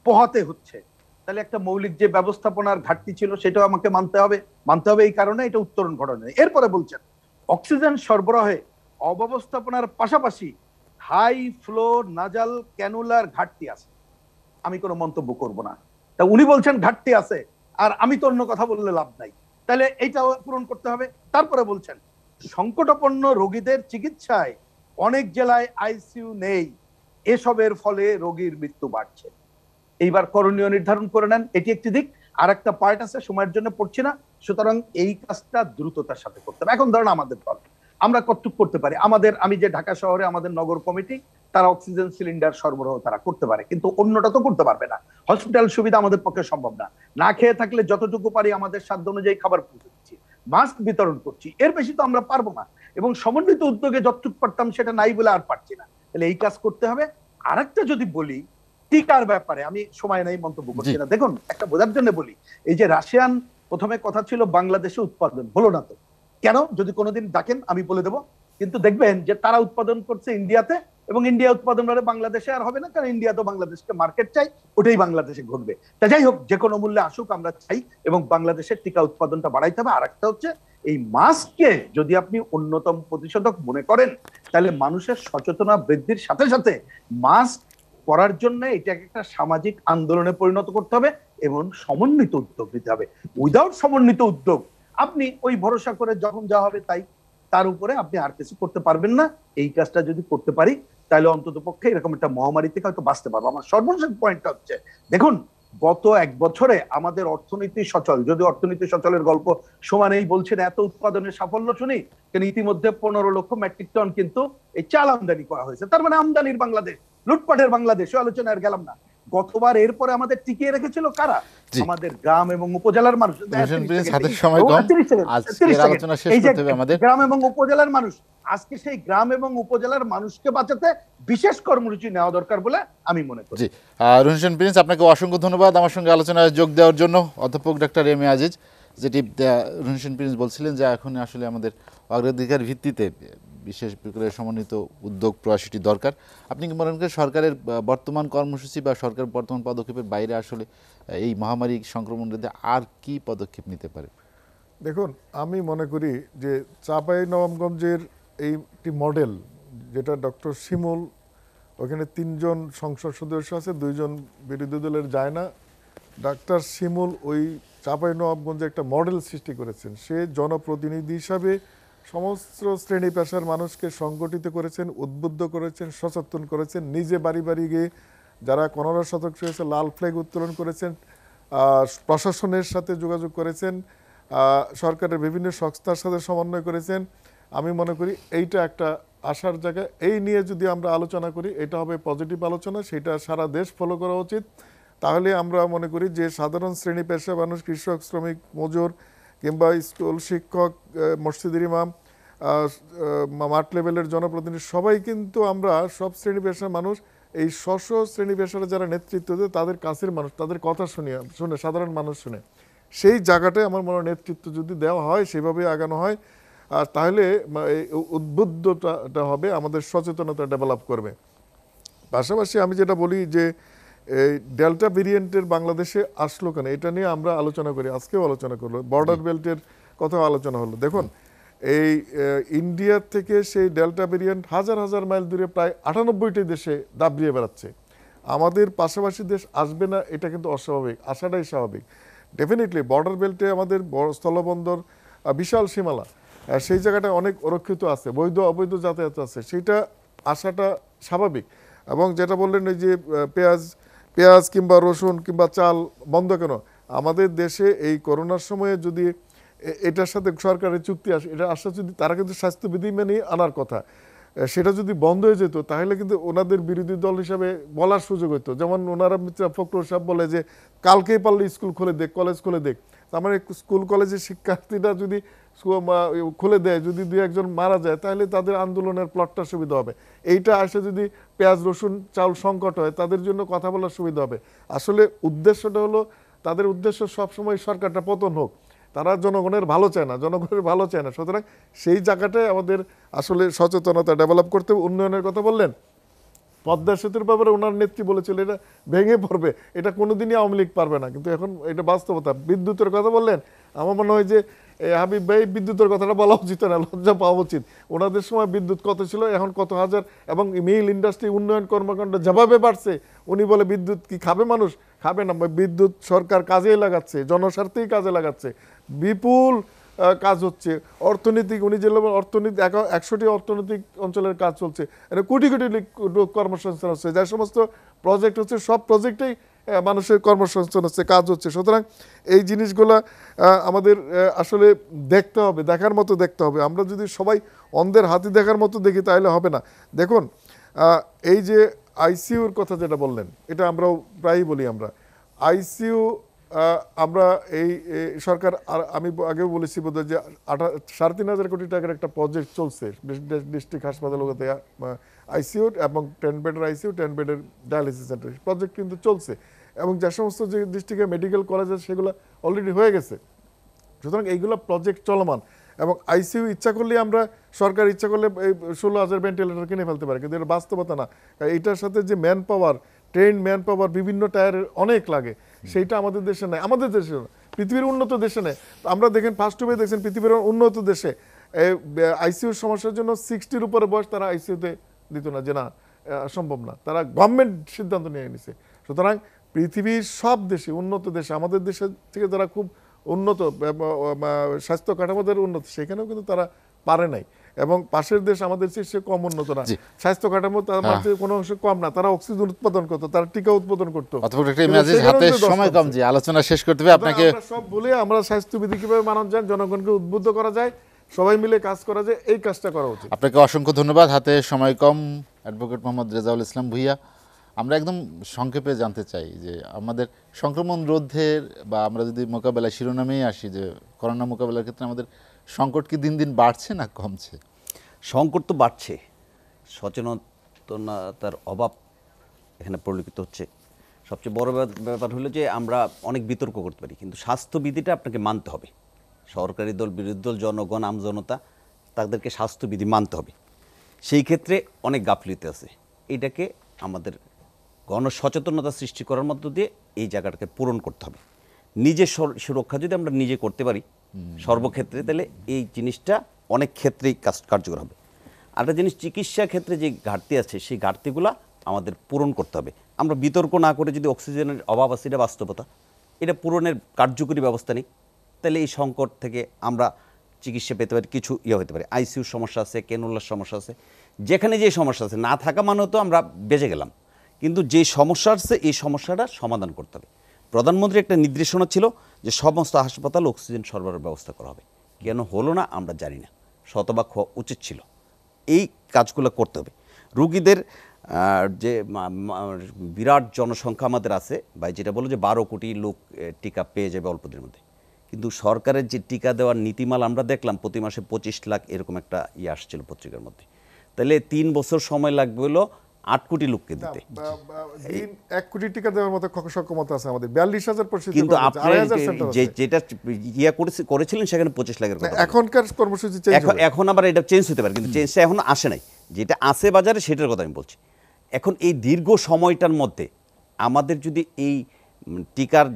পোহাতে হচ্ছে তাহলে একটা মৌলিক যে ব্যবস্থাপনার ঘাটতি ছিল সেটাও আমাকে মানতে হবে মানতে হবে এই কারণে এটা উত্তরণ ঘটানো এরপরে বলছেন অক্সিজেন সরবরাহে অব্যবস্থাপনার পাশাপাশি হাই ফ্লো নাজাল ক্যানুলার ঘাটতি আছে আমি কোনো মন্তব্য করব না তা উনি বলছেন ঘাটতি আছে আর আমি তো অন্য কথা বললে লাভ নাই তাহলে এইটাও পূরণ করতে হবে তারপরে বলছেন সংকটাপন্ন রোগীদের চিকিৎসায় অনেক জেলায় আইসিউ নেই এসবের ফলে রোগীর মৃত্যু বাড়ছে এইবার করণীয় নির্ধারণ করে নেন এটি একটি দিক আর একটা পার্ট আছে সময়ের জন্য পড়ছি না সুতরাং এই কাজটা দ্রুততার সাথে করতে হবে এখন ধরেন আমাদের দল আমরা কতটুকু করতে পারি আমাদের আমি যে ঢাকা শহরে আমাদের নগর কমিটি তারা অক্সিজেন সিলিন্ডার সরবরাহ তারা করতে পারে কিন্তু অন্যটা তো করতে পারবে না হসপিটাল সুবিধা আমাদের পক্ষে সম্ভব না না খেয়ে থাকলে যতটুকু পারি আমাদের সাধ্য অনুযায়ী খাবার পৌঁছে দিচ্ছি মাস্ক বিতরণ করছি এর বেশি তো আমরা পারবো না এবং সমন্বিত উদ্যোগে যতটুকু পারতাম সেটা নাই বলে আর পারছি না তাহলে এই কাজ করতে হবে আর যদি বলি টিকার ব্যাপারে আমি সময় নাই মন্তব্য করছি না দেখুন একটা বোঝার জন্য বলি এই যে রাশিয়ান প্রথমে কথা ছিল বাংলাদেশে উৎপাদন হলো না তো কেন যদি কোনোদিন ডাকেন আমি বলে দেবো কিন্তু দেখবেন যে তারা উৎপাদন করছে ইন্ডিয়াতে এবং ইন্ডিয়া উৎপাদন হলে বাংলাদেশে আর হবে না কারণ ইন্ডিয়া তো বাংলাদেশকে মার্কেট চাই ওটাই বাংলাদেশে ঘটবে তা যাই হোক যে কোনো মূল্যে আসুক আমরা চাই এবং বাংলাদেশের টিকা উৎপাদনটা বাড়াইতে হবে আর একটা হচ্ছে এই মাস্ককে যদি আপনি অন্যতম প্রতিষেধক মনে করেন তাহলে মানুষের সচেতনা বৃদ্ধির সাথে সাথে মাস্ক করার জন্য এটাকে একটা সামাজিক আন্দোলনে পরিণত করতে হবে এবং সমন্বিত উদ্যোগ নিতে হবে উইদাউট সমন্বিত উদ্যোগ আপনি ওই ভরসা করে যখন যা হবে তাই তার উপরে আপনি আর কিছু করতে পারবেন না এই কাজটা যদি করতে পারি তাহলে অন্তত পক্ষে এরকম একটা মহামারী থেকে হয়তো বাঁচতে পারবো আমার সর্বশেষ পয়েন্টটা হচ্ছে দেখুন গত এক বছরে আমাদের অর্থনীতি সচল যদি অর্থনীতি সচলের গল্প সমানেই বলছেন এত উৎপাদনের সাফল্য শুনি কিন্তু ইতিমধ্যে পনেরো লক্ষ মেট্রিক টন কিন্তু এই চাল আমদানি করা হয়েছে তার মানে আমদানির বাংলাদেশ লুটপাটের বাংলাদেশ আলোচনায় গেলাম না গতবার এরপরে আমাদের টিকিয়ে রেখেছিল কারা আমাদের গ্রাম এবং উপজেলার মানুষ হ্যাঁ, সময় কম আলোচনা শেষ করতে হবে আমাদের গ্রাম এবং উপজেলার মানুষ আজকে সেই গ্রাম এবং উপজেলার মানুষকে বাঁচাতে বিশেষ কর্মসূচি নেওয়া দরকার বলে আমি মনে করি জি প্রিন্স আপনাকে অসংখ্য ধন্যবাদ আমার সঙ্গে আলোচনায় যোগ দেওয়ার জন্য অধ্যাপক ডাক্তার এম এ আজিজ যেটি রুহসেন প্রিন্স বলছিলেন যে এখন আসলে আমাদের অগ্রাধিকার ভিত্তিতে বিশেষ করে সমন্বিত উদ্যোগ প্রয়াসটি দরকার আপনি কি মনে করেন সরকারের বর্তমান কর্মসূচি বা সরকার বর্তমান পদক্ষেপের বাইরে আসলে এই মহামারী সংক্রমণ রোধে আর কি পদক্ষেপ নিতে পারে দেখুন আমি মনে করি যে চাপাই নবমগঞ্জের এইটি মডেল যেটা ডক্টর শিমুল ওখানে তিনজন সংসদ সদস্য আছে দুইজন বিরোধী দলের যায় না ডাক্তার শিমুল ওই চাপাই নবাবগঞ্জে একটা মডেল সৃষ্টি করেছেন সে জনপ্রতিনিধি হিসাবে সমস্ত শ্রেণী পেশার মানুষকে সংগঠিত করেছেন উদ্বুদ্ধ করেছেন সচেতন করেছেন নিজে বাড়ি বাড়ি গিয়ে যারা কনরা শতক হয়েছে লাল ফ্ল্যাগ উত্তোলন করেছেন প্রশাসনের সাথে যোগাযোগ করেছেন সরকারের বিভিন্ন সংস্থার সাথে সমন্বয় করেছেন আমি মনে করি এইটা একটা আসার জায়গা এই নিয়ে যদি আমরা আলোচনা করি এটা হবে পজিটিভ আলোচনা সেটা সারা দেশ ফলো করা উচিত তাহলে আমরা মনে করি যে সাধারণ শ্রেণী পেশা মানুষ কৃষক শ্রমিক মজুর কিংবা স্কুল শিক্ষক মসজিদের ইমাম মাঠ লেভেলের জনপ্রতিনিধি সবাই কিন্তু আমরা সব শ্রেণী পেশার মানুষ এই স্বস্ব শ্রেণী পেশার যারা নেতৃত্ব দেয় তাদের কাছের মানুষ তাদের কথা শুনে শুনে সাধারণ মানুষ শুনে সেই জায়গাটায় আমার মনে নেতৃত্ব যদি দেওয়া হয় সেভাবে আগানো হয় আর তাহলে উদ্বুদ্ধটা হবে আমাদের সচেতনতা ডেভেলপ করবে পাশাপাশি আমি যেটা বলি যে এই ডেল্টা ভেরিয়েন্টের বাংলাদেশে আসলো কেন এটা নিয়ে আমরা আলোচনা করি আজকেও আলোচনা করলো বর্ডার বেল্টের কথাও আলোচনা হলো দেখুন এই ইন্ডিয়ার থেকে সেই ডেল্টা ভেরিয়েন্ট হাজার হাজার মাইল দূরে প্রায় আটানব্বইটি দেশে দাবড়িয়ে বেড়াচ্ছে আমাদের পাশাপাশি দেশ আসবে না এটা কিন্তু অস্বাভাবিক আসাটাই স্বাভাবিক ডেফিনেটলি বর্ডার বেল্টে আমাদের স্থলবন্দর বিশাল সীমালা সেই জায়গাটা অনেক অরক্ষিত আছে বৈধ অবৈধ যাতায়াত আছে সেটা আসাটা স্বাভাবিক এবং যেটা বললেন ওই যে পেঁয়াজ পেঁয়াজ কিংবা রসুন কিংবা চাল বন্ধ কেন আমাদের দেশে এই করোনার সময়ে যদি এটার সাথে সরকারের চুক্তি আসে এটা আসা যদি তারা কিন্তু স্বাস্থ্যবিধি মেনে আনার কথা সেটা যদি বন্ধ হয়ে যেত তাহলে কিন্তু ওনাদের বিরোধী দল হিসাবে বলার সুযোগ হতো যেমন ওনারা মিত্রা ফখরুল সাহেব বলে যে কালকেই পারলে স্কুল খুলে দেখ কলেজ খুলে দেখ তার মানে স্কুল কলেজের শিক্ষার্থীরা যদি খুলে দেয় যদি দুই একজন মারা যায় তাহলে তাদের আন্দোলনের প্লটটা সুবিধা হবে এইটা আসে যদি পেঁয়াজ রসুন চাউল সংকট হয় তাদের জন্য কথা বলার সুবিধা হবে আসলে উদ্দেশ্যটা হলো তাদের উদ্দেশ্য সবসময় সরকারটা পতন হোক তারা জনগণের ভালো চায় না জনগণের ভালো চায় না সুতরাং সেই জায়গাটায় আমাদের আসলে সচেতনতা ডেভেলপ করতে উন্নয়নের কথা বললেন পদ্মা সেতুর ব্যাপারে ওনার নেত্রী বলেছিল এটা ভেঙে পড়বে এটা কোনোদিনই আওয়ামী লীগ পারবে না কিন্তু এখন এটা বাস্তবতা বিদ্যুতের কথা বললেন আমার মনে হয় যে হাবিব ভাই বিদ্যুতের কথাটা বলা উচিত না লজ্জা পাওয়া উচিত ওনাদের সময় বিদ্যুৎ কত ছিল এখন কত হাজার এবং মিল ইন্ডাস্ট্রি উন্নয়ন কর্মকাণ্ড যেভাবে বাড়ছে উনি বলে বিদ্যুৎ কি খাবে মানুষ খাবে না বিদ্যুৎ সরকার কাজেই লাগাচ্ছে জনস্বার্থেই কাজে লাগাচ্ছে বিপুল কাজ হচ্ছে অর্থনৈতিক উনি যে অর্থনীতি একশোটি অর্থনৈতিক অঞ্চলের কাজ চলছে কোটি কোটি কর্মসংস্থান হচ্ছে যে সমস্ত প্রজেক্ট হচ্ছে সব প্রজেক্টেই মানুষের কর্মসংস্থান হচ্ছে কাজ হচ্ছে সুতরাং এই জিনিসগুলো আমাদের আসলে দেখতে হবে দেখার মতো দেখতে হবে আমরা যদি সবাই অন্ধের হাতি দেখার মতো দেখি তাহলে হবে না দেখুন এই যে আইসিউর কথা যেটা বললেন এটা আমরাও প্রায়ই বলি আমরা আইসিউ আমরা এই সরকার আমি আগেও বলেছি বোধ যে আঠা সাড়ে তিন হাজার কোটি টাকার একটা প্রজেক্ট চলছে ডিস্ট্রিক্ট হাসপাতালগুলোতে আইসিউ এবং টেন বেডের আইসিউ টেন বেডের ডায়ালিসিস সেন্টার প্রজেক্ট কিন্তু চলছে এবং যে সমস্ত যে ডিস্ট্রিক্টে মেডিকেল কলেজ আছে সেগুলো অলরেডি হয়ে গেছে সুতরাং এইগুলো প্রজেক্ট চলমান এবং আইসিইউ ইচ্ছা করলে আমরা সরকার ইচ্ছা করলে এই ষোলো হাজার ভেন্টিলেটার কিনে ফেলতে পারে কিন্তু এটা বাস্তবতা না এটার সাথে যে man power train man power বিভিন্ন টায়ারের অনেক লাগে সেইটা আমাদের দেশে নেই আমাদের দেশে পৃথিবীর উন্নত দেশে নেই আমরা দেখেন ফার্স্ট টুবে দেখছেন পৃথিবীর উন্নত দেশে আইসিইউর সমস্যার জন্য সিক্সটির উপরে বয়স তারা আইসিউতে দিত না যে না সম্ভব না তারা গভর্নমেন্ট সিদ্ধান্ত নিয়ে নিছে সুতরাং পৃথিবীর সব দেশে উন্নত দেশে আমাদের দেশের থেকে তারা খুব উন্নত স্বাস্থ্য কাঠামোদের উন্নত সেখানেও কিন্তু তারা পারে নাই এবং পাশের দেশ আমাদের চেয়ে সে কম উন্নত না স্বাস্থ্য কাঠামো তাদের হ্যাঁ। কোনো অংশ কম না তারা অক্সিজেন উৎপাদন করতো তারা টিকা উৎপাদন করতো হাতে সময় কম যে আলোচনা শেষ করতে হবে আপনাকে সব বলে আমরা স্বাস্থ্যবিধি কিভাবে মানব যান জনগণকে উদ্বুদ্ধ করা যায় সবাই মিলে কাজ করা যায় এই কাজটা করা উচিত আপনাকে অসংখ্য ধন্যবাদ হাতে সময় কম অ্যাডভোকেট মোহাম্মদ রেজাউল ইসলাম ভুইয়া আমরা একদম সংক্ষেপে জানতে চাই যে আমাদের সংক্রমণ রোধের বা আমরা যদি মোকাবেলা শিরোনামেই আসি যে করোনা মোকাবেলার ক্ষেত্রে আমাদের সংকট কি দিন দিন বাড়ছে না কমছে সংকট তো বাড়ছে সচেতনতার অভাব এখানে পরিলক্ষিত হচ্ছে সবচেয়ে বড় ব্যাপার হলো যে আমরা অনেক বিতর্ক করতে পারি কিন্তু স্বাস্থ্যবিধিটা আপনাকে মানতে হবে সরকারি দল বিরোধী দল জনগণ আমজনতা তাদেরকে স্বাস্থ্যবিধি মানতে হবে সেই ক্ষেত্রে অনেক গাফলিতে আছে এটাকে আমাদের গণসচেতনতা সৃষ্টি করার মধ্য দিয়ে এই জায়গাটাকে পূরণ করতে হবে নিজের সুরক্ষা যদি আমরা নিজে করতে পারি সর্বক্ষেত্রে তাহলে এই জিনিসটা অনেক ক্ষেত্রেই কাজ কার্যকর হবে আরেকটা জিনিস চিকিৎসা ক্ষেত্রে যে ঘাটতি আছে সেই ঘাটতিগুলো আমাদের পূরণ করতে হবে আমরা বিতর্ক না করে যদি অক্সিজেনের অভাব আছে এটা বাস্তবতা এটা পূরণের কার্যকরী ব্যবস্থা নেই তাহলে এই সংকট থেকে আমরা চিকিৎসা পেতে পারি কিছু ইয়ে হতে পারে আইসিউর সমস্যা আছে কেনুলার সমস্যা আছে যেখানে যে সমস্যা আছে না থাকা মানেও তো আমরা বেঁচে গেলাম কিন্তু যে সমস্যা আসছে এই সমস্যাটা সমাধান করতে হবে প্রধানমন্ত্রীর একটা নির্দেশনা ছিল যে সমস্ত হাসপাতাল অক্সিজেন সরবরাহের ব্যবস্থা করা হবে কেন হলো না আমরা জানি না শতবাক হওয়া উচিত ছিল এই কাজগুলো করতে হবে রুগীদের যে বিরাট জনসংখ্যা আমাদের আছে বা যেটা বলো যে বারো কোটি লোক টিকা পেয়ে যাবে অল্প দিনের মধ্যে কিন্তু সরকারের যে টিকা দেওয়ার নীতিমাল আমরা দেখলাম প্রতি মাসে পঁচিশ লাখ এরকম একটা ইয়ে আসছিল পত্রিকার মধ্যে তাহলে তিন বছর সময় লাগবে আট কোটি লোককে দিতে এক কোটি টিকা দেওয়ার মতো সক্ষমতা আছে আমাদের বিয়াল্লিশ হাজার কিন্তু আপনি যেটা ইয়া করেছিলেন সেখানে পঁচিশ লাখের এখনকার কর্মসূচি এখন আবার এটা চেঞ্জ হতে পারে কিন্তু চেঞ্জটা এখন আসে নাই যেটা আছে বাজারে সেটার কথা আমি বলছি এখন এই দীর্ঘ সময়টার মধ্যে আমাদের যদি এই টিকার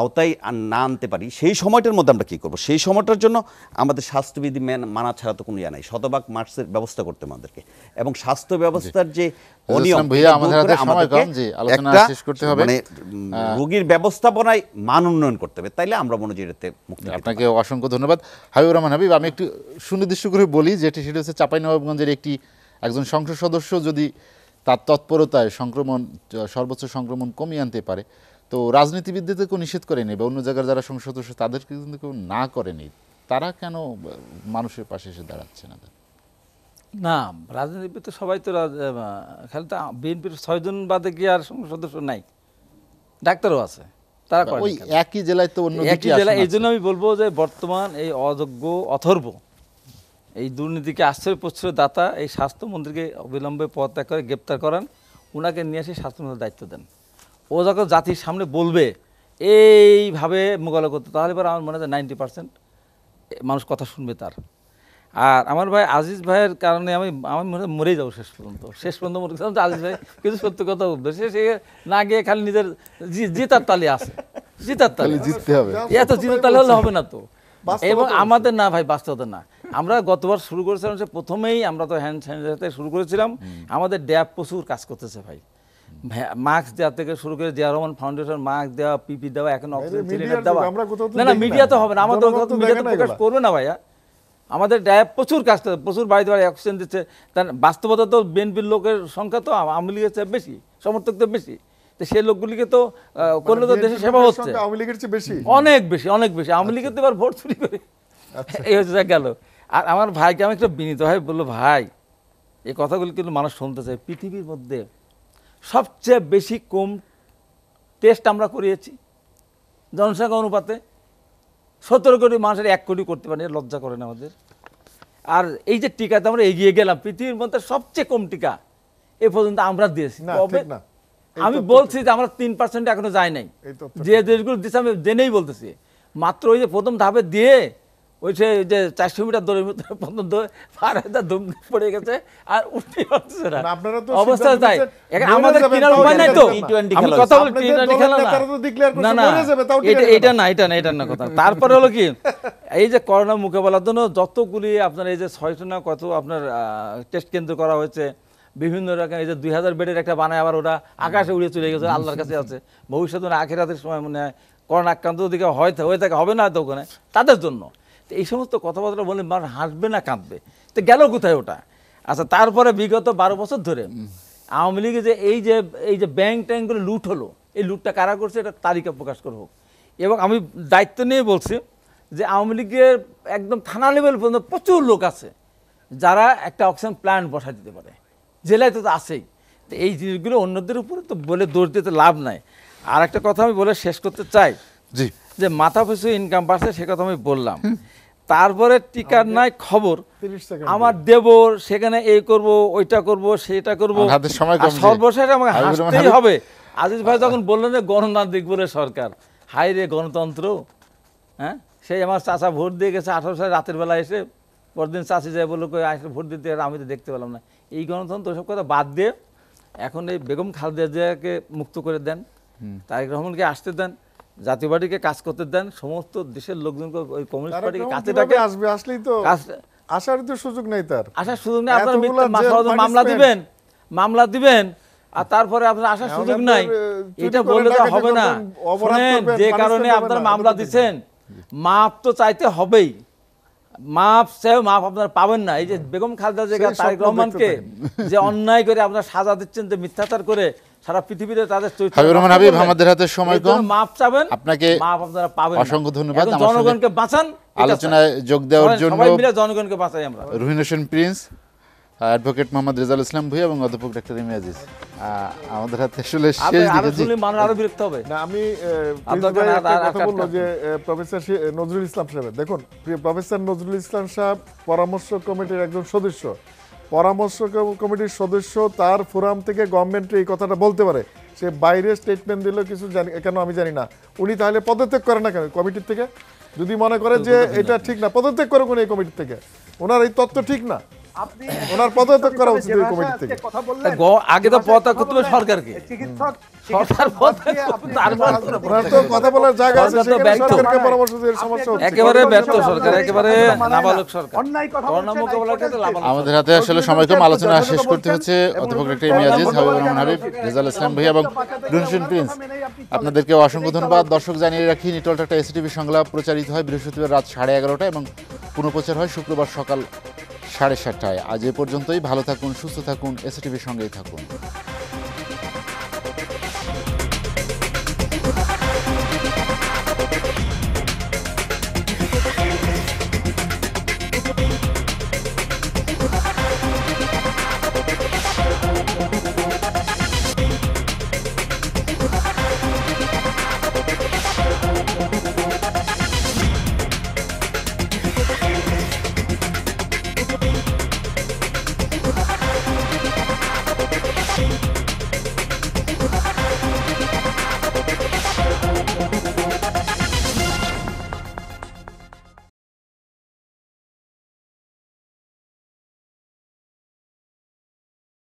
আওতায় না আনতে পারি সেই সময়টার মধ্যে আমরা কী করবো সেই সময়টার জন্য আমাদের স্বাস্থ্যবিধি মেন মানা ছাড়া তো কোনো ইয়া নাই শতভাগ মার্কসের ব্যবস্থা করতে আমাদেরকে এবং স্বাস্থ্য ব্যবস্থার যে মানে, রোগীর ব্যবস্থাপনায় মান উন্নয়ন করতে হবে তাইলে আমরা মনে যেতে আপনাকে অসংখ্য ধন্যবাদ হাবিবুর রহমান হাবিব আমি একটু সুনির্দিষ্ট করে বলি যেটি সেটি হচ্ছে চাঁপাইনবাবগঞ্জের একটি একজন সংসদ সদস্য যদি তার তৎপরতায় সংক্রমণ সর্বোচ্চ সংক্রমণ কমিয়ে আনতে পারে তো রাজনীতিবিদদের কেউ নিষেধ করেনি বা অন্য জায়গার যারা সংসদ সদস্য তাদেরকে কিন্তু কেউ না করেনি তারা কেন মানুষের পাশে এসে দাঁড়াচ্ছে না না রাজনীতিবিদ তো সবাই তো খালি তো বিএনপির ছয়জন বাদে কি আর সংসদ সদস্য নাই ডাক্তারও আছে তারা ওই একই জেলায় তো অন্য একই জেলায় এই জন্য আমি বলবো যে বর্তমান এই অযোগ্য অথর্ব এই দুর্নীতিকে আশ্রয় প্রশ্রয় দাতা এই স্বাস্থ্যমন্ত্রীকে অবিলম্বে পদত্যাগ করে গ্রেপ্তার করেন ওনাকে নিয়ে এসে স্বাস্থ্যমন্ত্রীর দায়িত্ব দেন ও যখন জাতির সামনে বলবে এইভাবে মোকাবিলা করতে তাহলে পরে আমার মনে হয় নাইনটি পার্সেন্ট মানুষ কথা শুনবে তার আর আমার ভাই আজিজ ভাইয়ের কারণে আমি আমার মনে হয় মরেই যাবো শেষ পর্যন্ত শেষ পর্যন্ত মরে যে আজিজ ভাই কিছু সত্য কথা বলবে সে সে না গিয়ে খালি নিজের জেতার তালে আছে জিতার তালে জিততে হবে এত জেতার তালে হলে হবে না তো এবং আমাদের না ভাই বাস্তবতা না আমরা গতবার শুরু করেছিলাম সে প্রথমেই আমরা তো হ্যান্ড স্যানিটাইজার শুরু করেছিলাম আমাদের ড্যাব প্রচুর কাজ করতেছে ভাই মাস্ক দেওয়া থেকে শুরু করে জিয়া রহমান ফাউন্ডেশন মাস্ক দেওয়া পিপি দেওয়া এখন অক্সিজেন দেওয়া না না মিডিয়া তো হবে না আমাদের প্রকাশ করবে না ভাইয়া আমাদের প্রচুর কাজ প্রচুর বাড়ি অক্সিজেন দিচ্ছে তার বাস্তবতা তো বিএনপির লোকের সংখ্যা তো আওয়ামী লীগের চেয়ে বেশি সমর্থক তো বেশি তো সেই লোকগুলিকে তো করলে তো দেশের সেবা হচ্ছে অনেক বেশি অনেক বেশি আওয়ামী আচ্ছা। লীগের তো এবার ভোট চুরি করে আচ্ছা। এই হচ্ছে গেল আর আমার ভাইকে আমি একটু বিনীত ভাই বললো ভাই এই কথাগুলি কিন্তু মানুষ শুনতে চায় পৃথিবীর মধ্যে সবচেয়ে বেশি কম টেস্ট আমরা করিয়েছি জনসংখ্যা অনুপাতে সতেরো কোটি মানুষের এক কোটি করতে পারি লজ্জা করেন আমাদের আর এই যে টিকাতে আমরা এগিয়ে গেলাম পৃথিবীর মধ্যে সবচেয়ে কম টিকা এ পর্যন্ত আমরা দিয়েছি আমি বলছি যে আমরা তিন পার্সেন্ট এখনো যায় নাই যে দেশগুলো দিচ্ছে আমি জেনেই বলতেছি মাত্র ওই যে প্রথম ধাপে দিয়ে ওই সে যে চারশো মিটার দৌড়ের ভিতরে পর্যন্ত ফারহাদা দুম পড়ে গেছে আর উঠতে পারছে না অবস্থা তাই আমাদের কিনার উপায় নাই তো খেলা কথা বলি টি টোয়েন্টি খেলা না না এটা এটা না এটা না এটা না কথা তারপরে হলো কি এই যে করোনা মোকাবেলার জন্য যতগুলি আপনার এই যে ছয়শো না কত আপনার টেস্ট কেন্দ্র করা হয়েছে বিভিন্ন রকম এই যে দুই হাজার বেডের একটা বানায় আবার ওরা আকাশে উড়ে চলে গেছে আল্লাহর কাছে আছে ভবিষ্যতে আখেরাতের সময় মনে হয় করোনা আক্রান্ত দিকে হয় হয়ে থাকে হবে না তো ওখানে তাদের জন্য তো এই সমস্ত কথাবার্তা বলে মানে হাসবে না কাঁদবে তো গেল কোথায় ওটা আচ্ছা তারপরে বিগত বারো বছর ধরে আওয়ামী লীগে যে এই যে এই যে ব্যাংক ট্যাঙ্কগুলো লুট হলো এই লুটটা কারা করছে এটা তালিকা প্রকাশ করবো হোক এবং আমি দায়িত্ব নিয়ে বলছি যে আওয়ামী লীগের একদম থানা লেভেল পর্যন্ত প্রচুর লোক আছে যারা একটা অক্সিজেন প্ল্যান্ট বসা দিতে পারে জেলায় তো আছেই তো এই জিনিসগুলো অন্যদের উপরে তো বলে দোষ দিতে লাভ নাই আর একটা কথা আমি বলে শেষ করতে চাই জি যে মাথা পিছু ইনকাম বাড়ছে সে কথা আমি বললাম তারপরে টিকার নাই খবর আমার দেব সেখানে এই করব ওইটা করব সেটা করব সর্বশেষ আমাকে হাসতেই হবে আজিজ ভাই যখন বললেন যে গণতান্ত্রিক বলে সরকার হাই রে গণতন্ত্র হ্যাঁ সেই আমার চাচা ভোট দিয়ে গেছে আঠারো সালে রাতের বেলা এসে পরদিন চাষি যায় বললো আসলে ভোট দিতে আমি তো দেখতে পেলাম না এই গণতন্ত্র সব কথা বাদ দিয়ে এখন এই বেগম খালেদা জিয়াকে মুক্ত করে দেন তারেক রহমানকে আসতে দেন জাতীয় পার্টিকে কাজ করতে দেন সমস্ত দেশের লোকজনকে ওই কমিউনিস্ট পার্টিকে কাছে ডাকে আসবে আসলেই তো আসার তো সুযোগ তার আসার সুযোগ মামলা দিবেন মামলা দিবেন আর তারপরে আপনার আসার হ্যাঁ, সুযোগ নাই এটা তো হবে না যে কারণে আপনার মামলা দিচ্ছেন মাপ তো চাইতে হবেই মাপ চেয়েও মাপ আপনার পাবেন না এই যে হ্যাঁ। বেগম খালেদা তারেক রহমানকে যে অন্যায় করে আপনার সাজা দিচ্ছেন যে মিথ্যাচার করে সারা পৃথিবীতে তাদের হাবিবুর রহমান হাবিব আমাদের হাতে সময় কম মাফ চাবেন আপনাকে মাফ আপনারা পাবেন অসংখ্য ধন্যবাদ জনগণকে বাঁচান আলোচনায় যোগ দেওয়ার জন্য সবাই মিলে জনগণকে বাঁচাই আমরা রুহিন হোসেন প্রিন্স অ্যাডভোকেট মোহাম্মদ রেজাল ইসলাম ভুঁইয়া এবং অধ্যাপক ডাক্তার ইমি আজিজ আমাদের হাতে আসলে শেষ দিকে আসলে মানুষ আরো বিরক্ত হবে না আমি কথা বলবো যে প্রফেসর নজরুল ইসলাম সাহেব দেখুন প্রফেসর নজরুল ইসলাম সাহেব পরামর্শ কমিটির একজন সদস্য পরামর্শ কমিটির সদস্য তার ফোরাম থেকে গভর্নমেন্টে এই কথাটা বলতে পারে সে বাইরে স্টেটমেন্ট দিলেও কিছু জানি কেন আমি জানি না উনি তাহলে পদত্যাগ করে না কেন কমিটির থেকে যদি মনে করে যে এটা ঠিক না পদত্যাগ করে কোন এই কমিটির থেকে ওনার এই তত্ত্ব ঠিক না মানে আমাদের হাতে আসলে সময় কম আলোচনা শেষ করতে হচ্ছে অধ্যাপক ডক্টর হাবিব রেজাল ইসলাম ভাই এবং প্রিন্স আপনাদেরকে অসংখ্য ধন্যবাদ দর্শক জানিয়ে রাখি নিটল টাটা এসিটিভি সংলাপ প্রচারিত হয় বৃহস্পতিবার রাত সাড়ে এগারোটা এবং পুনঃপ্রচার হয় শুক্রবার সকাল সাড়ে সাতটায় আজ এ পর্যন্তই ভালো থাকুন সুস্থ থাকুন এসটিভির সঙ্গেই থাকুন